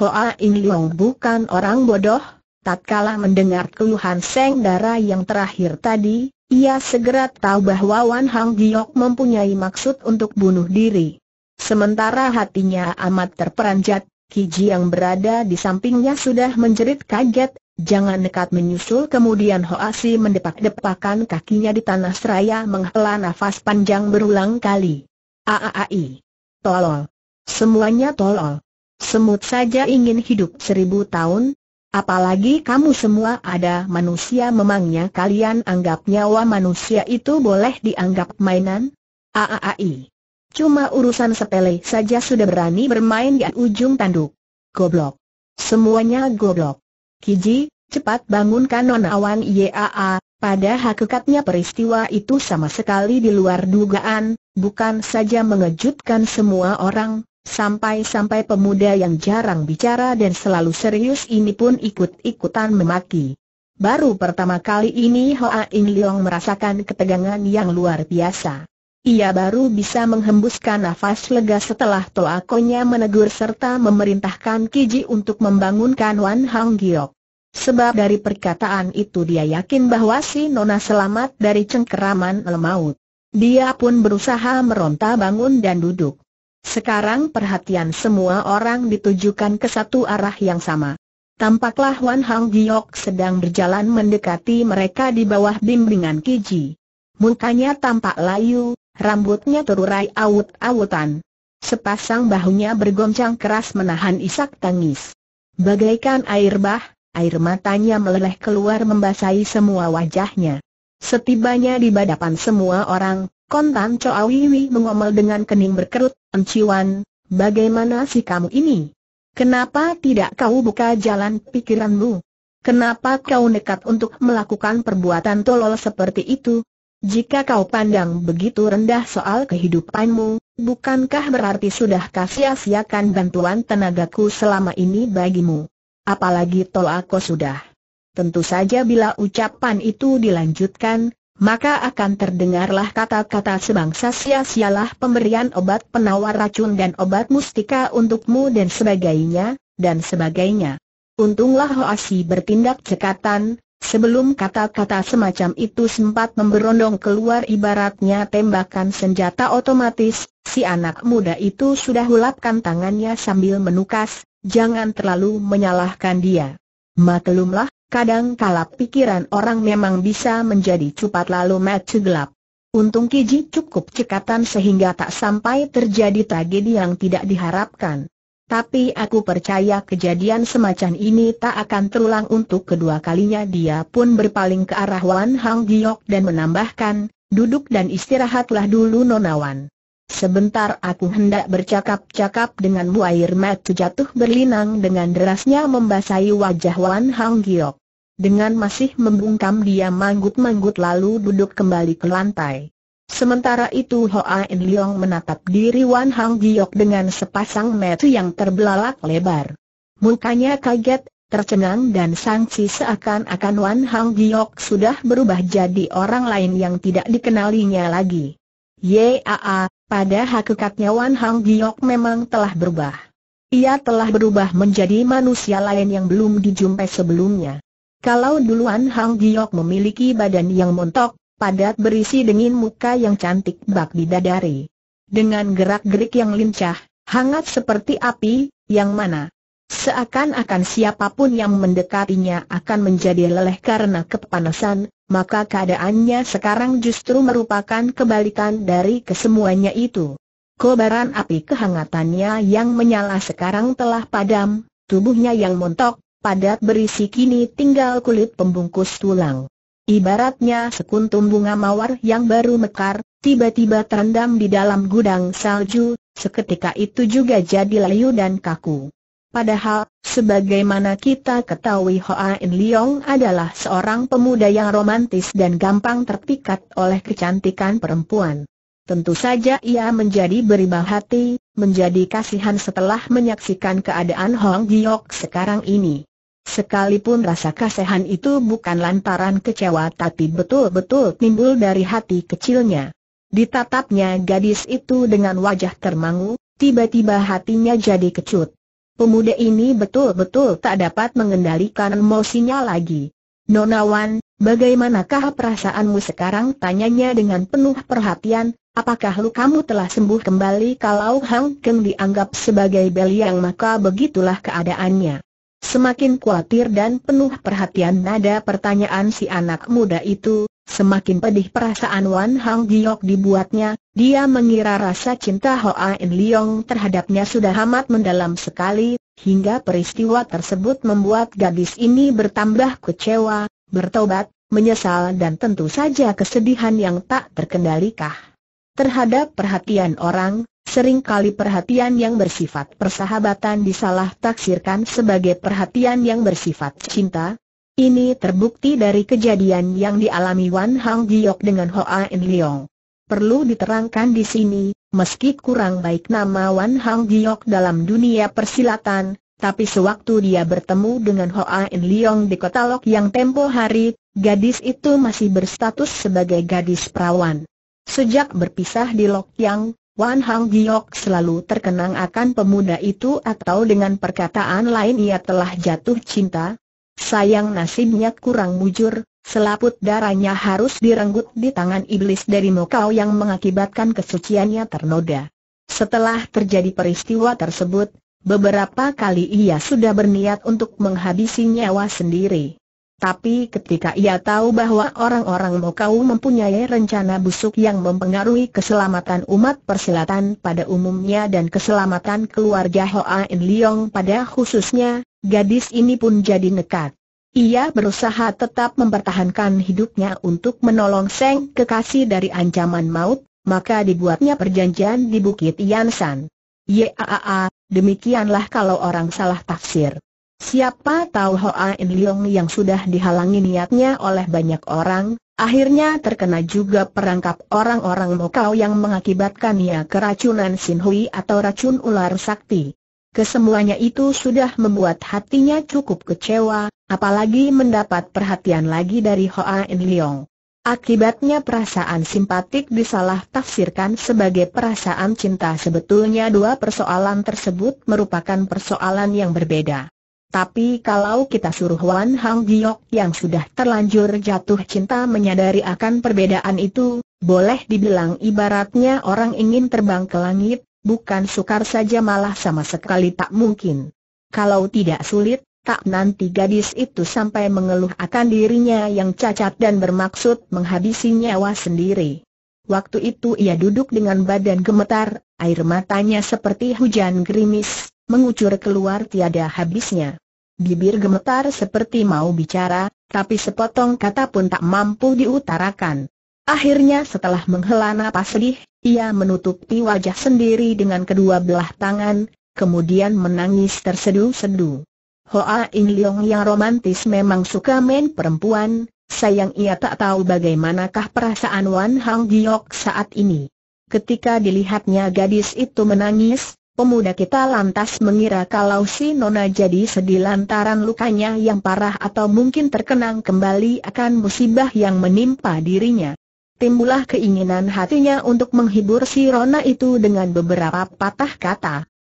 [SPEAKER 1] Hoa In Leong bukan orang bodoh, tatkala mendengar keluhan Seng Dara yang terakhir tadi, ia segera tahu bahwa Wan Hang Giok mempunyai maksud untuk bunuh diri. Sementara hatinya amat terperanjat, Ki Kiji yang berada di sampingnya sudah menjerit kaget, jangan nekat menyusul kemudian Ho Si mendepak-depakan kakinya di tanah seraya menghela nafas panjang berulang kali. Aaai. Tolol. Semuanya tolol. Semut saja ingin hidup seribu tahun, Apalagi kamu semua ada manusia memangnya kalian anggap nyawa manusia itu boleh dianggap mainan? Aaai. Cuma urusan sepele saja sudah berani bermain di ujung tanduk. Goblok. Semuanya goblok. Kiji, cepat bangunkan awan YAA, pada hakikatnya peristiwa itu sama sekali di luar dugaan, bukan saja mengejutkan semua orang, Sampai-sampai pemuda yang jarang bicara dan selalu serius ini pun ikut-ikutan memaki. Baru pertama kali ini Hoa In Leong merasakan ketegangan yang luar biasa. Ia baru bisa menghembuskan nafas lega setelah toakonya menegur serta memerintahkan Kiji untuk membangunkan Wan Hang Giok. Sebab dari perkataan itu dia yakin bahwa si Nona selamat dari cengkeraman lemaut. Dia pun berusaha meronta bangun dan duduk. Sekarang perhatian semua orang ditujukan ke satu arah yang sama. Tampaklah Wan Hang Giok sedang berjalan mendekati mereka di bawah bimbingan Kiji. Mukanya tampak layu, rambutnya terurai awut-awutan. Sepasang bahunya bergoncang keras menahan isak tangis. Bagaikan air bah, air matanya meleleh keluar membasahi semua wajahnya. Setibanya di hadapan semua orang, Kontan Wiwi mengomel dengan kening berkerut, Enciwan, bagaimana si kamu ini? Kenapa tidak kau buka jalan pikiranmu? Kenapa kau nekat untuk melakukan perbuatan tolol seperti itu? Jika kau pandang begitu rendah soal kehidupanmu, bukankah berarti sudah kasiasiakan bantuan tenagaku selama ini bagimu? Apalagi tol aku sudah. Tentu saja bila ucapan itu dilanjutkan, maka akan terdengarlah kata-kata sebangsa sia-sialah pemberian obat penawar racun dan obat mustika untukmu dan sebagainya, dan sebagainya. Untunglah Hoasi bertindak cekatan, sebelum kata-kata semacam itu sempat memberondong keluar ibaratnya tembakan senjata otomatis, si anak muda itu sudah hulapkan tangannya sambil menukas, jangan terlalu menyalahkan dia. Maklumlah, Kadang kala pikiran orang memang bisa menjadi cepat lalu mati gelap. Untung Kiji cukup cekatan sehingga tak sampai terjadi tragedi yang tidak diharapkan. Tapi aku percaya kejadian semacam ini tak akan terulang untuk kedua kalinya dia pun berpaling ke arah Wan Hang Giok dan menambahkan, duduk dan istirahatlah dulu nonawan. Sebentar aku hendak bercakap-cakap dengan Bu air mata jatuh berlinang dengan derasnya membasahi wajah Wan Hang Giok. Dengan masih membungkam dia manggut-manggut lalu duduk kembali ke lantai. Sementara itu Hoa En Leong menatap diri Wan Hang Giok dengan sepasang mata yang terbelalak lebar. Mukanya kaget, tercengang dan sangsi seakan-akan Wan Hang Giok sudah berubah jadi orang lain yang tidak dikenalinya lagi. Yaa, pada hakikatnya Wan Hang Giok memang telah berubah. Ia telah berubah menjadi manusia lain yang belum dijumpai sebelumnya. Kalau duluan Hang Giok memiliki badan yang montok, padat berisi dengan muka yang cantik bak bidadari. Dengan gerak-gerik yang lincah, hangat seperti api, yang mana seakan-akan siapapun yang mendekatinya akan menjadi leleh karena kepanasan, maka keadaannya sekarang justru merupakan kebalikan dari kesemuanya itu. Kobaran api kehangatannya yang menyala sekarang telah padam, tubuhnya yang montok, padat berisi kini tinggal kulit pembungkus tulang. Ibaratnya sekuntum bunga mawar yang baru mekar, tiba-tiba terendam di dalam gudang salju, seketika itu juga jadi layu dan kaku. Padahal, sebagaimana kita ketahui Hoa In Leong adalah seorang pemuda yang romantis dan gampang terpikat oleh kecantikan perempuan. Tentu saja ia menjadi beribah hati, menjadi kasihan setelah menyaksikan keadaan Hong Giok sekarang ini. Sekalipun rasa kasihan itu bukan lantaran kecewa tapi betul-betul timbul dari hati kecilnya. Ditatapnya gadis itu dengan wajah termangu, tiba-tiba hatinya jadi kecut. Pemuda ini betul-betul tak dapat mengendalikan emosinya lagi. Nonawan, bagaimanakah perasaanmu sekarang? Tanyanya dengan penuh perhatian, apakah lukamu telah sembuh kembali? Kalau Hang Keng dianggap sebagai beliang maka begitulah keadaannya. Semakin khawatir dan penuh perhatian nada pertanyaan si anak muda itu, semakin pedih perasaan Wan Hang Giok dibuatnya, dia mengira rasa cinta Hoa In Leong terhadapnya sudah amat mendalam sekali, hingga peristiwa tersebut membuat gadis ini bertambah kecewa, bertobat, menyesal dan tentu saja kesedihan yang tak terkendalikah. Terhadap perhatian orang, Sering kali perhatian yang bersifat persahabatan disalah taksirkan sebagai perhatian yang bersifat cinta. Ini terbukti dari kejadian yang dialami Wan Hang Giok dengan Hoa In Leong. Perlu diterangkan di sini, meski kurang baik nama Wan Hang Giok dalam dunia persilatan, tapi sewaktu dia bertemu dengan Hoa In Leong di kota Lok yang tempo hari, gadis itu masih berstatus sebagai gadis perawan. Sejak berpisah di Lok Yang, Wan Hang Giok selalu terkenang akan pemuda itu atau dengan perkataan lain ia telah jatuh cinta. Sayang nasibnya kurang mujur, selaput darahnya harus direnggut di tangan iblis dari Mokau yang mengakibatkan kesuciannya ternoda. Setelah terjadi peristiwa tersebut, beberapa kali ia sudah berniat untuk menghabisi nyawa sendiri. Tapi ketika ia tahu bahwa orang-orang Mokau mempunyai rencana busuk yang mempengaruhi keselamatan umat persilatan pada umumnya dan keselamatan keluarga Hoa In Leong pada khususnya, gadis ini pun jadi nekat. Ia berusaha tetap mempertahankan hidupnya untuk menolong Seng kekasih dari ancaman maut, maka dibuatnya perjanjian di Bukit Yansan. Yaa, demikianlah kalau orang salah tafsir. Siapa tahu Hoa In Leong yang sudah dihalangi niatnya oleh banyak orang, akhirnya terkena juga perangkap orang-orang Mokau yang mengakibatkan ia keracunan Sinhui atau racun ular sakti. Kesemuanya itu sudah membuat hatinya cukup kecewa, apalagi mendapat perhatian lagi dari Hoa In Leong. Akibatnya perasaan simpatik disalah tafsirkan sebagai perasaan cinta sebetulnya dua persoalan tersebut merupakan persoalan yang berbeda. Tapi kalau kita suruh Wan Hang Giok yang sudah terlanjur jatuh cinta menyadari akan perbedaan itu, boleh dibilang ibaratnya orang ingin terbang ke langit, bukan sukar saja malah sama sekali tak mungkin. Kalau tidak sulit, tak nanti gadis itu sampai mengeluh akan dirinya yang cacat dan bermaksud menghabisi nyawa sendiri. Waktu itu ia duduk dengan badan gemetar, air matanya seperti hujan gerimis, mengucur keluar tiada habisnya bibir gemetar seperti mau bicara, tapi sepotong kata pun tak mampu diutarakan. Akhirnya setelah menghela napas sedih, ia menutupi wajah sendiri dengan kedua belah tangan, kemudian menangis tersedu sedu Hoa In Leong yang romantis memang suka main perempuan, sayang ia tak tahu bagaimanakah perasaan Wan Hang Giok saat ini. Ketika dilihatnya gadis itu menangis, Pemuda kita lantas mengira kalau si Nona jadi sedih lantaran lukanya yang parah atau mungkin terkenang kembali akan musibah yang menimpa dirinya. Timbullah keinginan hatinya untuk menghibur si Rona itu dengan beberapa patah kata.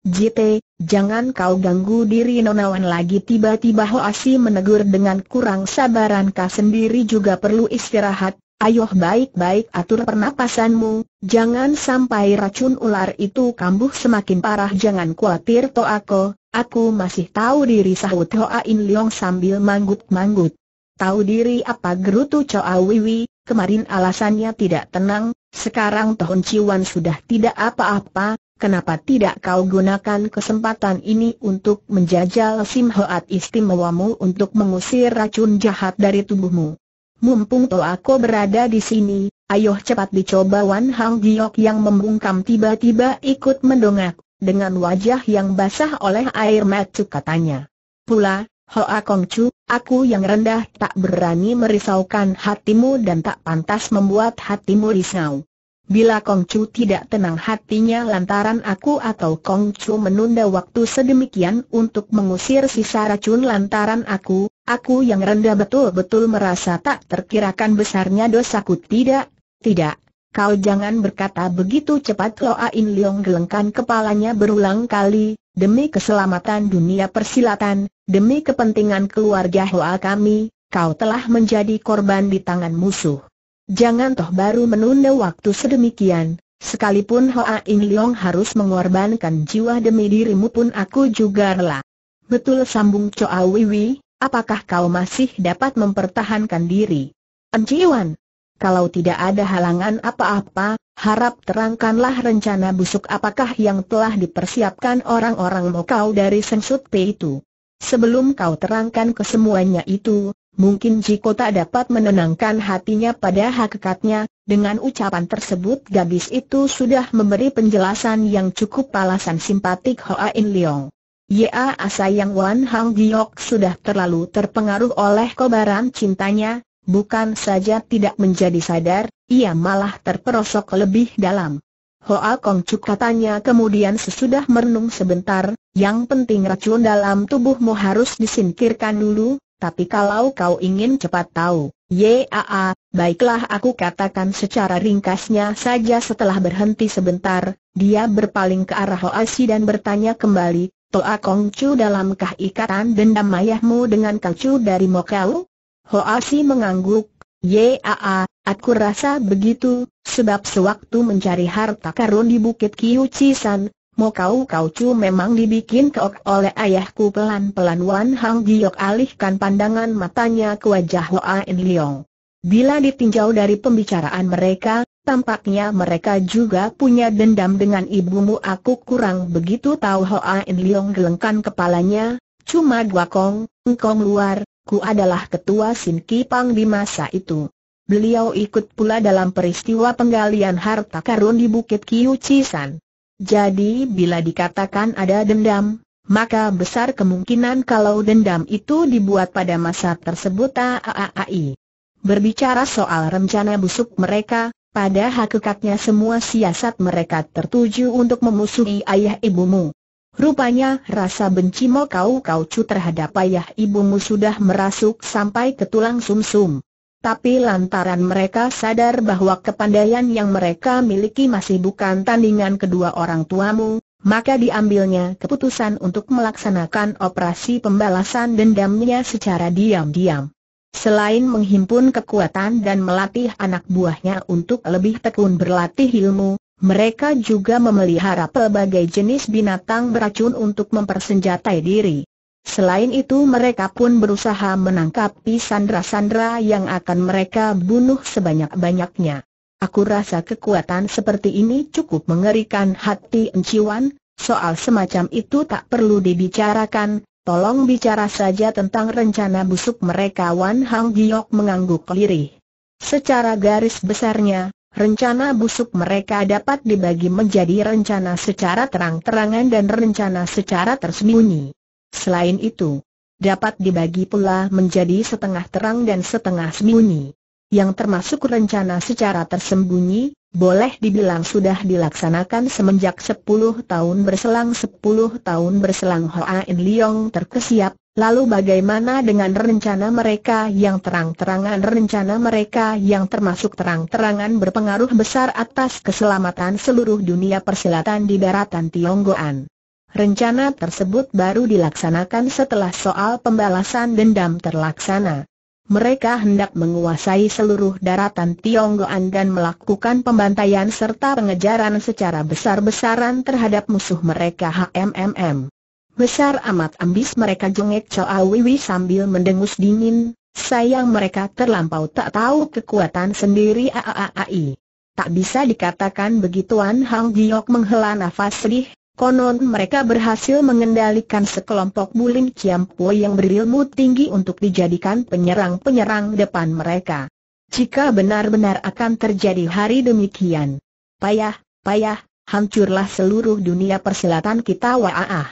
[SPEAKER 1] JT, jangan kau ganggu diri Nonawan lagi tiba-tiba Hoasi menegur dengan kurang sabaran kau sendiri juga perlu istirahat, Ayoh baik-baik atur pernapasanmu, jangan sampai racun ular itu kambuh semakin parah jangan khawatir Toako, aku masih tahu diri sahut Hoa In Leong sambil manggut-manggut. Tahu diri apa gerutu Choa Wiwi, kemarin alasannya tidak tenang, sekarang Tohon Ciwan sudah tidak apa-apa, kenapa tidak kau gunakan kesempatan ini untuk menjajal Sim Hoat istimewamu untuk mengusir racun jahat dari tubuhmu? Mumpung Toako berada di sini, ayo cepat dicoba Wan Hang Giok yang membungkam tiba-tiba ikut mendongak, dengan wajah yang basah oleh air mata katanya. Pula, Hoa Chu, aku yang rendah tak berani merisaukan hatimu dan tak pantas membuat hatimu risau. Bila Kong Chu tidak tenang hatinya lantaran aku atau Kong Chu menunda waktu sedemikian untuk mengusir sisa racun lantaran aku, aku yang rendah betul-betul merasa tak terkirakan besarnya dosaku tidak, tidak. Kau jangan berkata begitu cepat Loa In Leong gelengkan kepalanya berulang kali, demi keselamatan dunia persilatan, demi kepentingan keluarga Hoa kami, kau telah menjadi korban di tangan musuh. Jangan toh baru menunda waktu sedemikian, sekalipun Hoa In Leong harus mengorbankan jiwa demi dirimu pun aku juga rela. Betul sambung Choa Wiwi, apakah kau masih dapat mempertahankan diri? Enciwan, kalau tidak ada halangan apa-apa, harap terangkanlah rencana busuk apakah yang telah dipersiapkan orang-orang Mokau dari Sensut P itu. Sebelum kau terangkan kesemuanya itu, Mungkin Jiko tak dapat menenangkan hatinya pada hakikatnya, dengan ucapan tersebut gadis itu sudah memberi penjelasan yang cukup palasan simpatik Hoa In Leong. Ya asa yang Wan Hang Giok sudah terlalu terpengaruh oleh kobaran cintanya, bukan saja tidak menjadi sadar, ia malah terperosok lebih dalam. Hoa Kong Chuk katanya kemudian sesudah merenung sebentar, yang penting racun dalam tubuhmu harus disingkirkan dulu, tapi kalau kau ingin cepat tahu, yaa, baiklah aku katakan secara ringkasnya saja setelah berhenti sebentar, dia berpaling ke arah Hoasi dan bertanya kembali, Toa Kongcu dalamkah ikatan dendam ayahmu dengan Kangcu dari Mokau? Hoasi mengangguk, yaa, aku rasa begitu, sebab sewaktu mencari harta karun di Bukit Kiucisan, Mau kau kau cu memang dibikin keok oleh ayahku pelan-pelan Wan Hang Jiok alihkan pandangan matanya ke wajah Hoa En Leong. Bila ditinjau dari pembicaraan mereka, tampaknya mereka juga punya dendam dengan ibumu aku kurang begitu tahu Hoa En Leong gelengkan kepalanya, cuma gua kong, engkong luar, ku adalah ketua Sin Kipang di masa itu. Beliau ikut pula dalam peristiwa penggalian harta karun di Bukit Kiu Cisan. Jadi bila dikatakan ada dendam, maka besar kemungkinan kalau dendam itu dibuat pada masa tersebut AAAI. Berbicara soal rencana busuk mereka, pada hakikatnya semua siasat mereka tertuju untuk memusuhi ayah ibumu. Rupanya rasa benci mau Kau Kau terhadap ayah ibumu sudah merasuk sampai ke tulang sumsum. -sum. Tapi lantaran mereka sadar bahwa kepandaian yang mereka miliki masih bukan tandingan kedua orang tuamu, maka diambilnya keputusan untuk melaksanakan operasi pembalasan dendamnya secara diam-diam. Selain menghimpun kekuatan dan melatih anak buahnya untuk lebih tekun berlatih ilmu, mereka juga memelihara pelbagai jenis binatang beracun untuk mempersenjatai diri. Selain itu mereka pun berusaha menangkapi sandra-sandra yang akan mereka bunuh sebanyak-banyaknya. Aku rasa kekuatan seperti ini cukup mengerikan hati Enciwan, soal semacam itu tak perlu dibicarakan, tolong bicara saja tentang rencana busuk mereka Wan Hang Giok mengangguk lirih. Secara garis besarnya, rencana busuk mereka dapat dibagi menjadi rencana secara terang-terangan dan rencana secara tersembunyi. Selain itu, dapat dibagi pula menjadi setengah terang dan setengah sembunyi. Yang termasuk rencana secara tersembunyi, boleh dibilang sudah dilaksanakan semenjak 10 tahun berselang 10 tahun berselang Hoa In Leong terkesiap, lalu bagaimana dengan rencana mereka yang terang-terangan rencana mereka yang termasuk terang-terangan berpengaruh besar atas keselamatan seluruh dunia persilatan di daratan Tionggoan. Rencana tersebut baru dilaksanakan setelah soal pembalasan dendam terlaksana. Mereka hendak menguasai seluruh daratan Tionggoan dan melakukan pembantaian serta pengejaran secara besar-besaran terhadap musuh mereka HMMM. Besar amat ambis mereka jongek Choa Wiwi sambil mendengus dingin, sayang mereka terlampau tak tahu kekuatan sendiri AAAI. Tak bisa dikatakan begituan Hang Giok menghela nafas sedih, Konon mereka berhasil mengendalikan sekelompok bulim po yang berilmu tinggi untuk dijadikan penyerang-penyerang depan mereka. Jika benar-benar akan terjadi hari demikian, payah, payah, hancurlah seluruh dunia persilatan kita waah.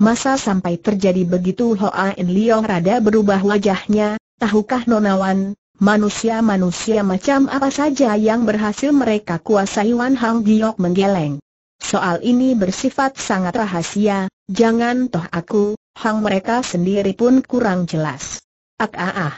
[SPEAKER 1] Masa sampai terjadi begitu Hoa In Liong rada berubah wajahnya, tahukah nonawan, manusia-manusia macam apa saja yang berhasil mereka kuasai Wan Hang Giok menggeleng. Soal ini bersifat sangat rahasia, jangan toh aku, hang mereka sendiri pun kurang jelas. Ak ah ah.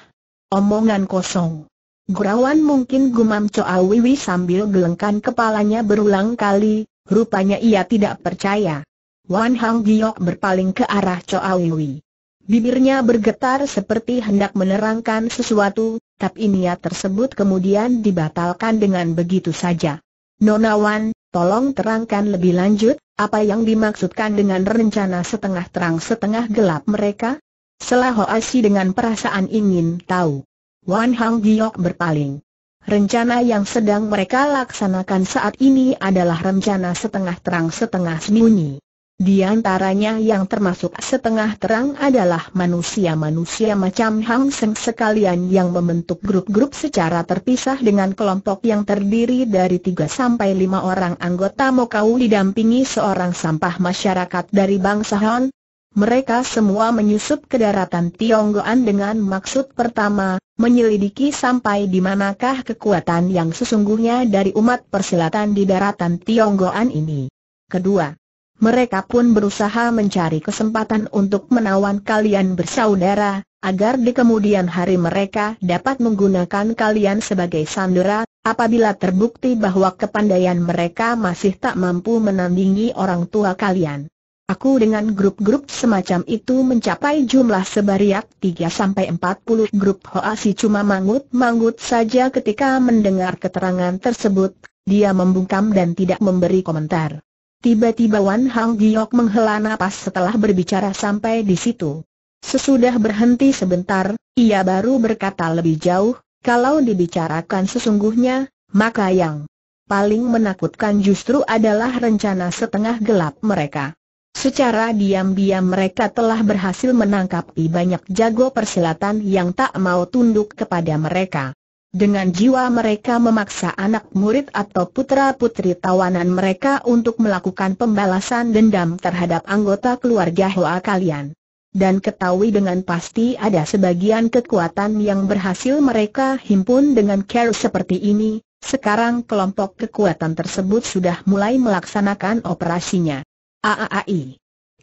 [SPEAKER 1] Omongan kosong. Gurawan mungkin gumam Coa Wiwi sambil gelengkan kepalanya berulang kali, rupanya ia tidak percaya. Wan Hang Giok berpaling ke arah Coa Wiwi. Bibirnya bergetar seperti hendak menerangkan sesuatu, tapi niat tersebut kemudian dibatalkan dengan begitu saja. Nona Wan, tolong terangkan lebih lanjut, apa yang dimaksudkan dengan rencana setengah terang setengah gelap mereka? Selah Hoasi dengan perasaan ingin tahu. Wan Hang Giok berpaling. Rencana yang sedang mereka laksanakan saat ini adalah rencana setengah terang setengah sembunyi. Di antaranya yang termasuk setengah terang adalah manusia-manusia macam Hang Seng sekalian yang membentuk grup-grup secara terpisah dengan kelompok yang terdiri dari 3 sampai 5 orang anggota Mokau didampingi seorang sampah masyarakat dari bangsa Han. Mereka semua menyusup ke daratan Tionggoan dengan maksud pertama, menyelidiki sampai di manakah kekuatan yang sesungguhnya dari umat persilatan di daratan Tionggoan ini. Kedua, mereka pun berusaha mencari kesempatan untuk menawan kalian bersaudara, agar di kemudian hari mereka dapat menggunakan kalian sebagai sandera, apabila terbukti bahwa kepandaian mereka masih tak mampu menandingi orang tua kalian. Aku dengan grup-grup semacam itu mencapai jumlah sebariak 3-40 grup Hoasi cuma mangut-mangut saja ketika mendengar keterangan tersebut, dia membungkam dan tidak memberi komentar. Tiba-tiba Wan Hang Giok menghela nafas setelah berbicara sampai di situ. Sesudah berhenti sebentar, ia baru berkata lebih jauh, kalau dibicarakan sesungguhnya, maka yang paling menakutkan justru adalah rencana setengah gelap mereka. Secara diam-diam mereka telah berhasil menangkapi banyak jago persilatan yang tak mau tunduk kepada mereka. Dengan jiwa mereka memaksa anak murid atau putra-putri tawanan mereka untuk melakukan pembalasan dendam terhadap anggota keluarga Hoa kalian. Dan ketahui dengan pasti ada sebagian kekuatan yang berhasil mereka himpun dengan care seperti ini, sekarang kelompok kekuatan tersebut sudah mulai melaksanakan operasinya. AAAI.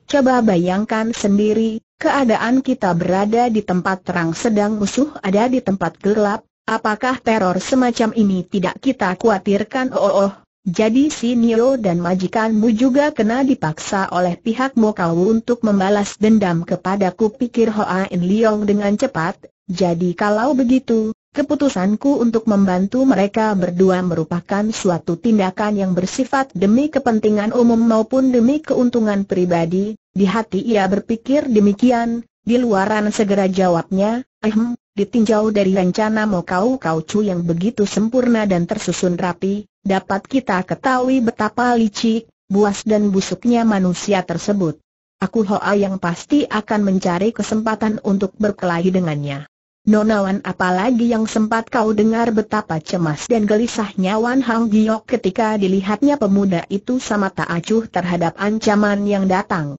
[SPEAKER 1] Coba bayangkan sendiri, keadaan kita berada di tempat terang sedang musuh ada di tempat gelap, Apakah teror semacam ini tidak kita khawatirkan? Oh, oh, oh, jadi si Nio dan majikanmu juga kena dipaksa oleh pihakmu kau untuk membalas dendam kepadaku pikir Hoa In Leong dengan cepat, jadi kalau begitu, keputusanku untuk membantu mereka berdua merupakan suatu tindakan yang bersifat demi kepentingan umum maupun demi keuntungan pribadi, di hati ia berpikir demikian, di luaran segera jawabnya, ehem ditinjau dari rencana kau Kaucu yang begitu sempurna dan tersusun rapi, dapat kita ketahui betapa licik, buas dan busuknya manusia tersebut. Aku Hoa yang pasti akan mencari kesempatan untuk berkelahi dengannya. Nonawan apalagi yang sempat kau dengar betapa cemas dan gelisahnya Wan Hang Giok ketika dilihatnya pemuda itu sama tak acuh terhadap ancaman yang datang.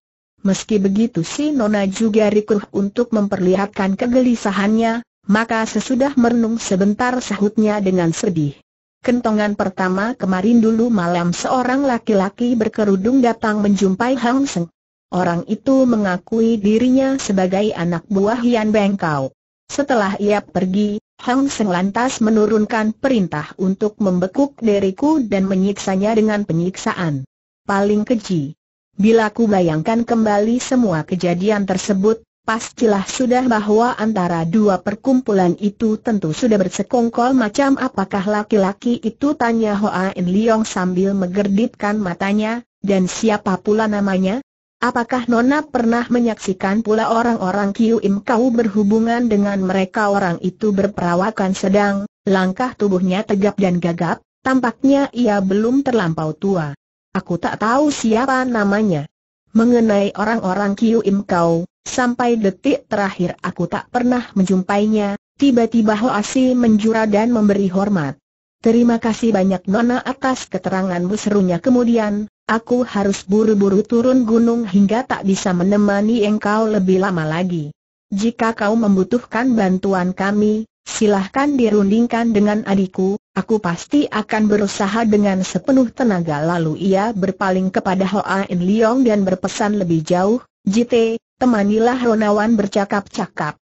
[SPEAKER 1] Meski begitu si Nona juga rikuh untuk memperlihatkan kegelisahannya, maka sesudah merenung sebentar sahutnya dengan sedih. Kentongan pertama kemarin dulu malam seorang laki-laki berkerudung datang menjumpai Hang Seng. Orang itu mengakui dirinya sebagai anak buah Yan Bengkau. Setelah ia pergi, Hang Seng lantas menurunkan perintah untuk membekuk diriku dan menyiksanya dengan penyiksaan. Paling keji, Bila ku bayangkan kembali semua kejadian tersebut, pastilah sudah bahwa antara dua perkumpulan itu tentu sudah bersekongkol macam apakah laki-laki itu tanya Hoa In Leong sambil menggerdipkan matanya, dan siapa pula namanya? Apakah Nona pernah menyaksikan pula orang-orang Kiu Im Kau berhubungan dengan mereka orang itu berperawakan sedang, langkah tubuhnya tegap dan gagap, tampaknya ia belum terlampau tua. Aku tak tahu siapa namanya. Mengenai orang-orang Kiu Im Kau, sampai detik terakhir aku tak pernah menjumpainya, tiba-tiba Ho Asi menjura dan memberi hormat. Terima kasih banyak Nona atas keteranganmu serunya kemudian, aku harus buru-buru turun gunung hingga tak bisa menemani engkau lebih lama lagi. Jika kau membutuhkan bantuan kami, silahkan dirundingkan dengan adikku, aku pasti akan berusaha dengan sepenuh tenaga. Lalu ia berpaling kepada Hoa In Leong dan berpesan lebih jauh, Jite, temanilah Ronawan bercakap-cakap.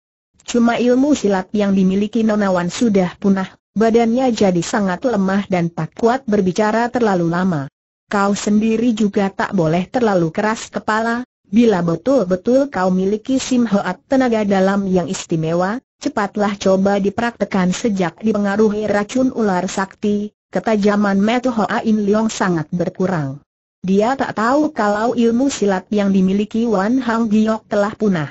[SPEAKER 1] Cuma ilmu silat yang dimiliki Nonawan sudah punah, badannya jadi sangat lemah dan tak kuat berbicara terlalu lama. Kau sendiri juga tak boleh terlalu keras kepala, bila betul-betul kau miliki Sim Hoat tenaga dalam yang istimewa, cepatlah coba dipraktekan sejak dipengaruhi racun ular sakti, ketajaman Metu In Leong sangat berkurang. Dia tak tahu kalau ilmu silat yang dimiliki Wan Hang Giok telah punah.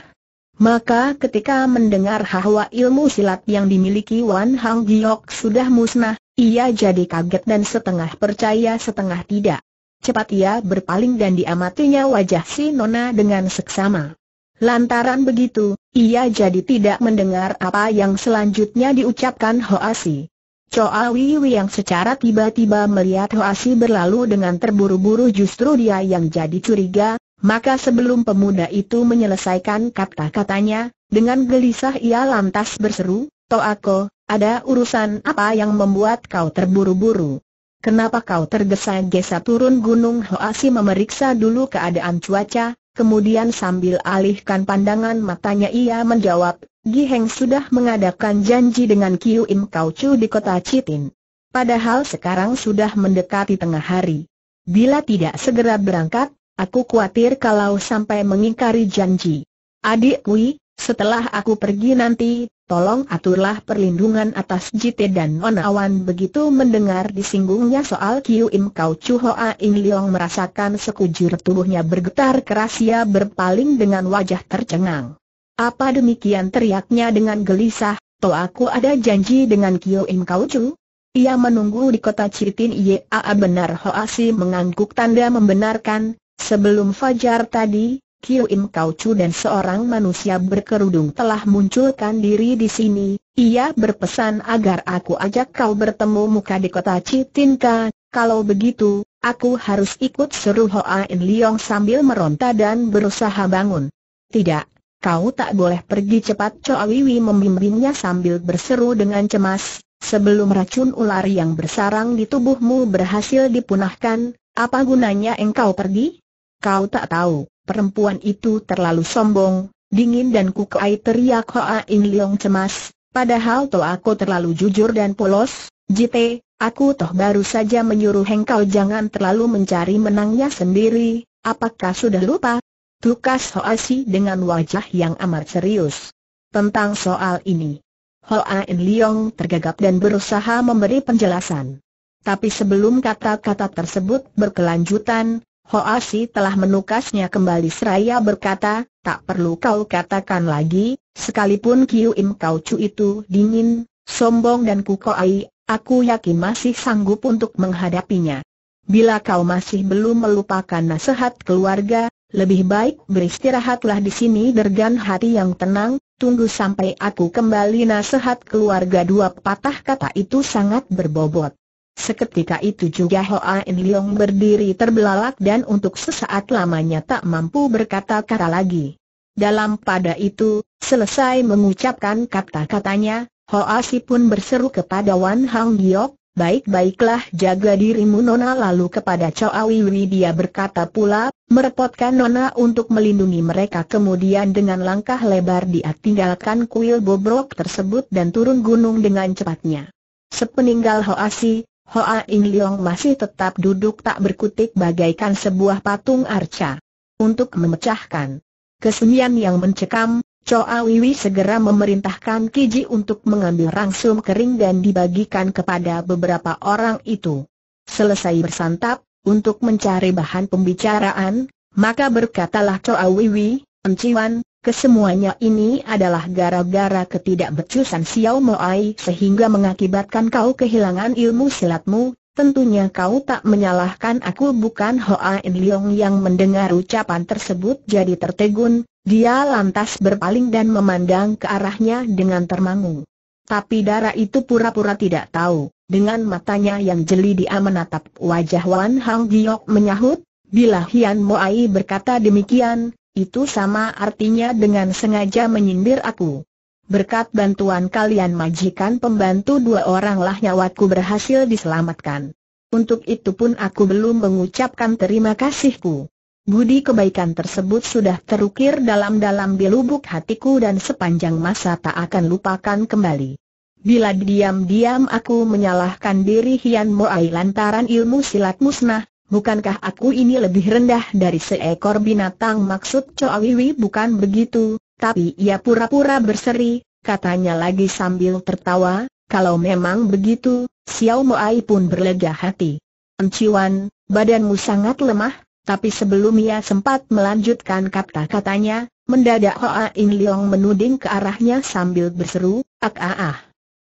[SPEAKER 1] Maka ketika mendengar bahwa ilmu silat yang dimiliki Wan Hang Giok sudah musnah, ia jadi kaget dan setengah percaya setengah tidak. Cepat ia berpaling dan diamatinya wajah si Nona dengan seksama. Lantaran begitu, ia jadi tidak mendengar apa yang selanjutnya diucapkan Hoasi. Choa Wiwi yang secara tiba-tiba melihat Hoasi berlalu dengan terburu-buru justru dia yang jadi curiga, maka sebelum pemuda itu menyelesaikan kata-katanya, dengan gelisah ia lantas berseru, Toako, ada urusan apa yang membuat kau terburu-buru? Kenapa kau tergesa-gesa turun gunung Hoasi memeriksa dulu keadaan cuaca, Kemudian sambil alihkan pandangan matanya ia menjawab, Gi Heng sudah mengadakan janji dengan Kiu Im Kau Chu di kota Citin. Padahal sekarang sudah mendekati tengah hari. Bila tidak segera berangkat, aku khawatir kalau sampai mengingkari janji. Adik Kui, setelah aku pergi nanti, tolong aturlah perlindungan atas Jite dan Nonawan. begitu mendengar disinggungnya soal Kiu Im Kau Chu Hoa In Leong merasakan sekujur tubuhnya bergetar keras ia berpaling dengan wajah tercengang. Apa demikian teriaknya dengan gelisah, toh aku ada janji dengan Kiu Im Kau Chu? Ia menunggu di kota Ciritin Ia benar Hoa Si mengangguk tanda membenarkan, sebelum Fajar tadi, Kiu Im Kau Chu dan seorang manusia berkerudung telah munculkan diri di sini, ia berpesan agar aku ajak kau bertemu muka di kota Citinka, kalau begitu, aku harus ikut seru Hoa In Liang sambil meronta dan berusaha bangun. Tidak, kau tak boleh pergi cepat Choa Wiwi membimbingnya sambil berseru dengan cemas, sebelum racun ular yang bersarang di tubuhmu berhasil dipunahkan, apa gunanya engkau pergi? Kau tak tahu, perempuan itu terlalu sombong, dingin dan kukai teriak Hoa In Leong cemas, padahal toh aku terlalu jujur dan polos, jite, aku toh baru saja menyuruh kau jangan terlalu mencari menangnya sendiri, apakah sudah lupa? Tukas Hoa Si dengan wajah yang amat serius. Tentang soal ini, Hoa In Leong tergagap dan berusaha memberi penjelasan. Tapi sebelum kata-kata tersebut berkelanjutan, Hoasi telah menukasnya kembali seraya berkata, tak perlu kau katakan lagi, sekalipun Kiu Im Kau Chu itu dingin, sombong dan kukoai, aku yakin masih sanggup untuk menghadapinya. Bila kau masih belum melupakan nasihat keluarga, lebih baik beristirahatlah di sini dengan hati yang tenang, tunggu sampai aku kembali nasihat keluarga dua patah kata itu sangat berbobot. Seketika itu juga Hoa In Leong berdiri terbelalak dan untuk sesaat lamanya tak mampu berkata-kata lagi. Dalam pada itu, selesai mengucapkan kata-katanya, Hoa Si pun berseru kepada Wan Hang Giok, baik-baiklah jaga dirimu Nona lalu kepada Choa Wiwi dia berkata pula, merepotkan Nona untuk melindungi mereka kemudian dengan langkah lebar dia tinggalkan kuil bobrok tersebut dan turun gunung dengan cepatnya. Sepeninggal Hoa Si, Hoa In Leong masih tetap duduk tak berkutik bagaikan sebuah patung arca. Untuk memecahkan kesenian yang mencekam, Choa Wiwi segera memerintahkan Kiji untuk mengambil rangsum kering dan dibagikan kepada beberapa orang itu. Selesai bersantap, untuk mencari bahan pembicaraan, maka berkatalah Choa Wiwi, Enciwan, Kesemuanya ini adalah gara-gara ketidakbecusan Xiao Moai sehingga mengakibatkan kau kehilangan ilmu silatmu, tentunya kau tak menyalahkan aku bukan Hoa En Leong yang mendengar ucapan tersebut jadi tertegun, dia lantas berpaling dan memandang ke arahnya dengan termangu. Tapi darah itu pura-pura tidak tahu, dengan matanya yang jeli dia menatap wajah Wan Hang Giok menyahut, bila Hian Moai berkata demikian, itu sama artinya dengan sengaja menyindir aku. Berkat bantuan kalian majikan pembantu dua oranglah nyawaku berhasil diselamatkan. Untuk itu pun aku belum mengucapkan terima kasihku. Budi kebaikan tersebut sudah terukir dalam-dalam di lubuk hatiku dan sepanjang masa tak akan lupakan kembali. Bila diam-diam aku menyalahkan diri Hian Moai lantaran ilmu silat musnah, Bukankah aku ini lebih rendah dari seekor binatang maksud Wiwi bukan begitu, tapi ia pura-pura berseri, katanya lagi sambil tertawa, kalau memang begitu, Xiao Moai pun berlega hati. Enciwan, badanmu sangat lemah, tapi sebelum ia sempat melanjutkan kata-katanya, mendadak Hoa In Leong menuding ke arahnya sambil berseru, ak ah, ah ah.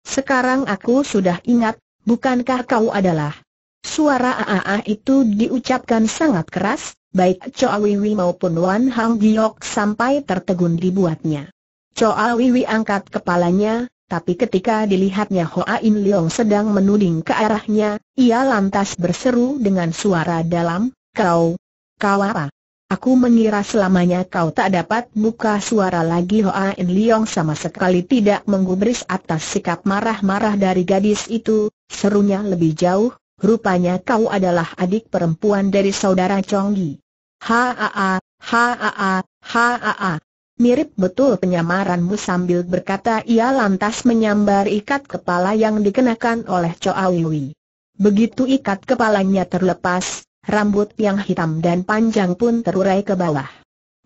[SPEAKER 1] Sekarang aku sudah ingat, bukankah kau adalah Suara aa itu diucapkan sangat keras, baik Choa Wiwi maupun Wan Hang Giok sampai tertegun dibuatnya. Choa Wiwi angkat kepalanya, tapi ketika dilihatnya Hoa In Leong sedang menuding ke arahnya, ia lantas berseru dengan suara dalam, Kau, kau apa? Aku mengira selamanya kau tak dapat buka suara lagi Hoa In Leong sama sekali tidak menggubris atas sikap marah-marah dari gadis itu, serunya lebih jauh, rupanya kau adalah adik perempuan dari saudara Chonggi. Haa, haa, haa. Mirip betul penyamaranmu sambil berkata ia lantas menyambar ikat kepala yang dikenakan oleh Choa Wiwi. Begitu ikat kepalanya terlepas, rambut yang hitam dan panjang pun terurai ke bawah.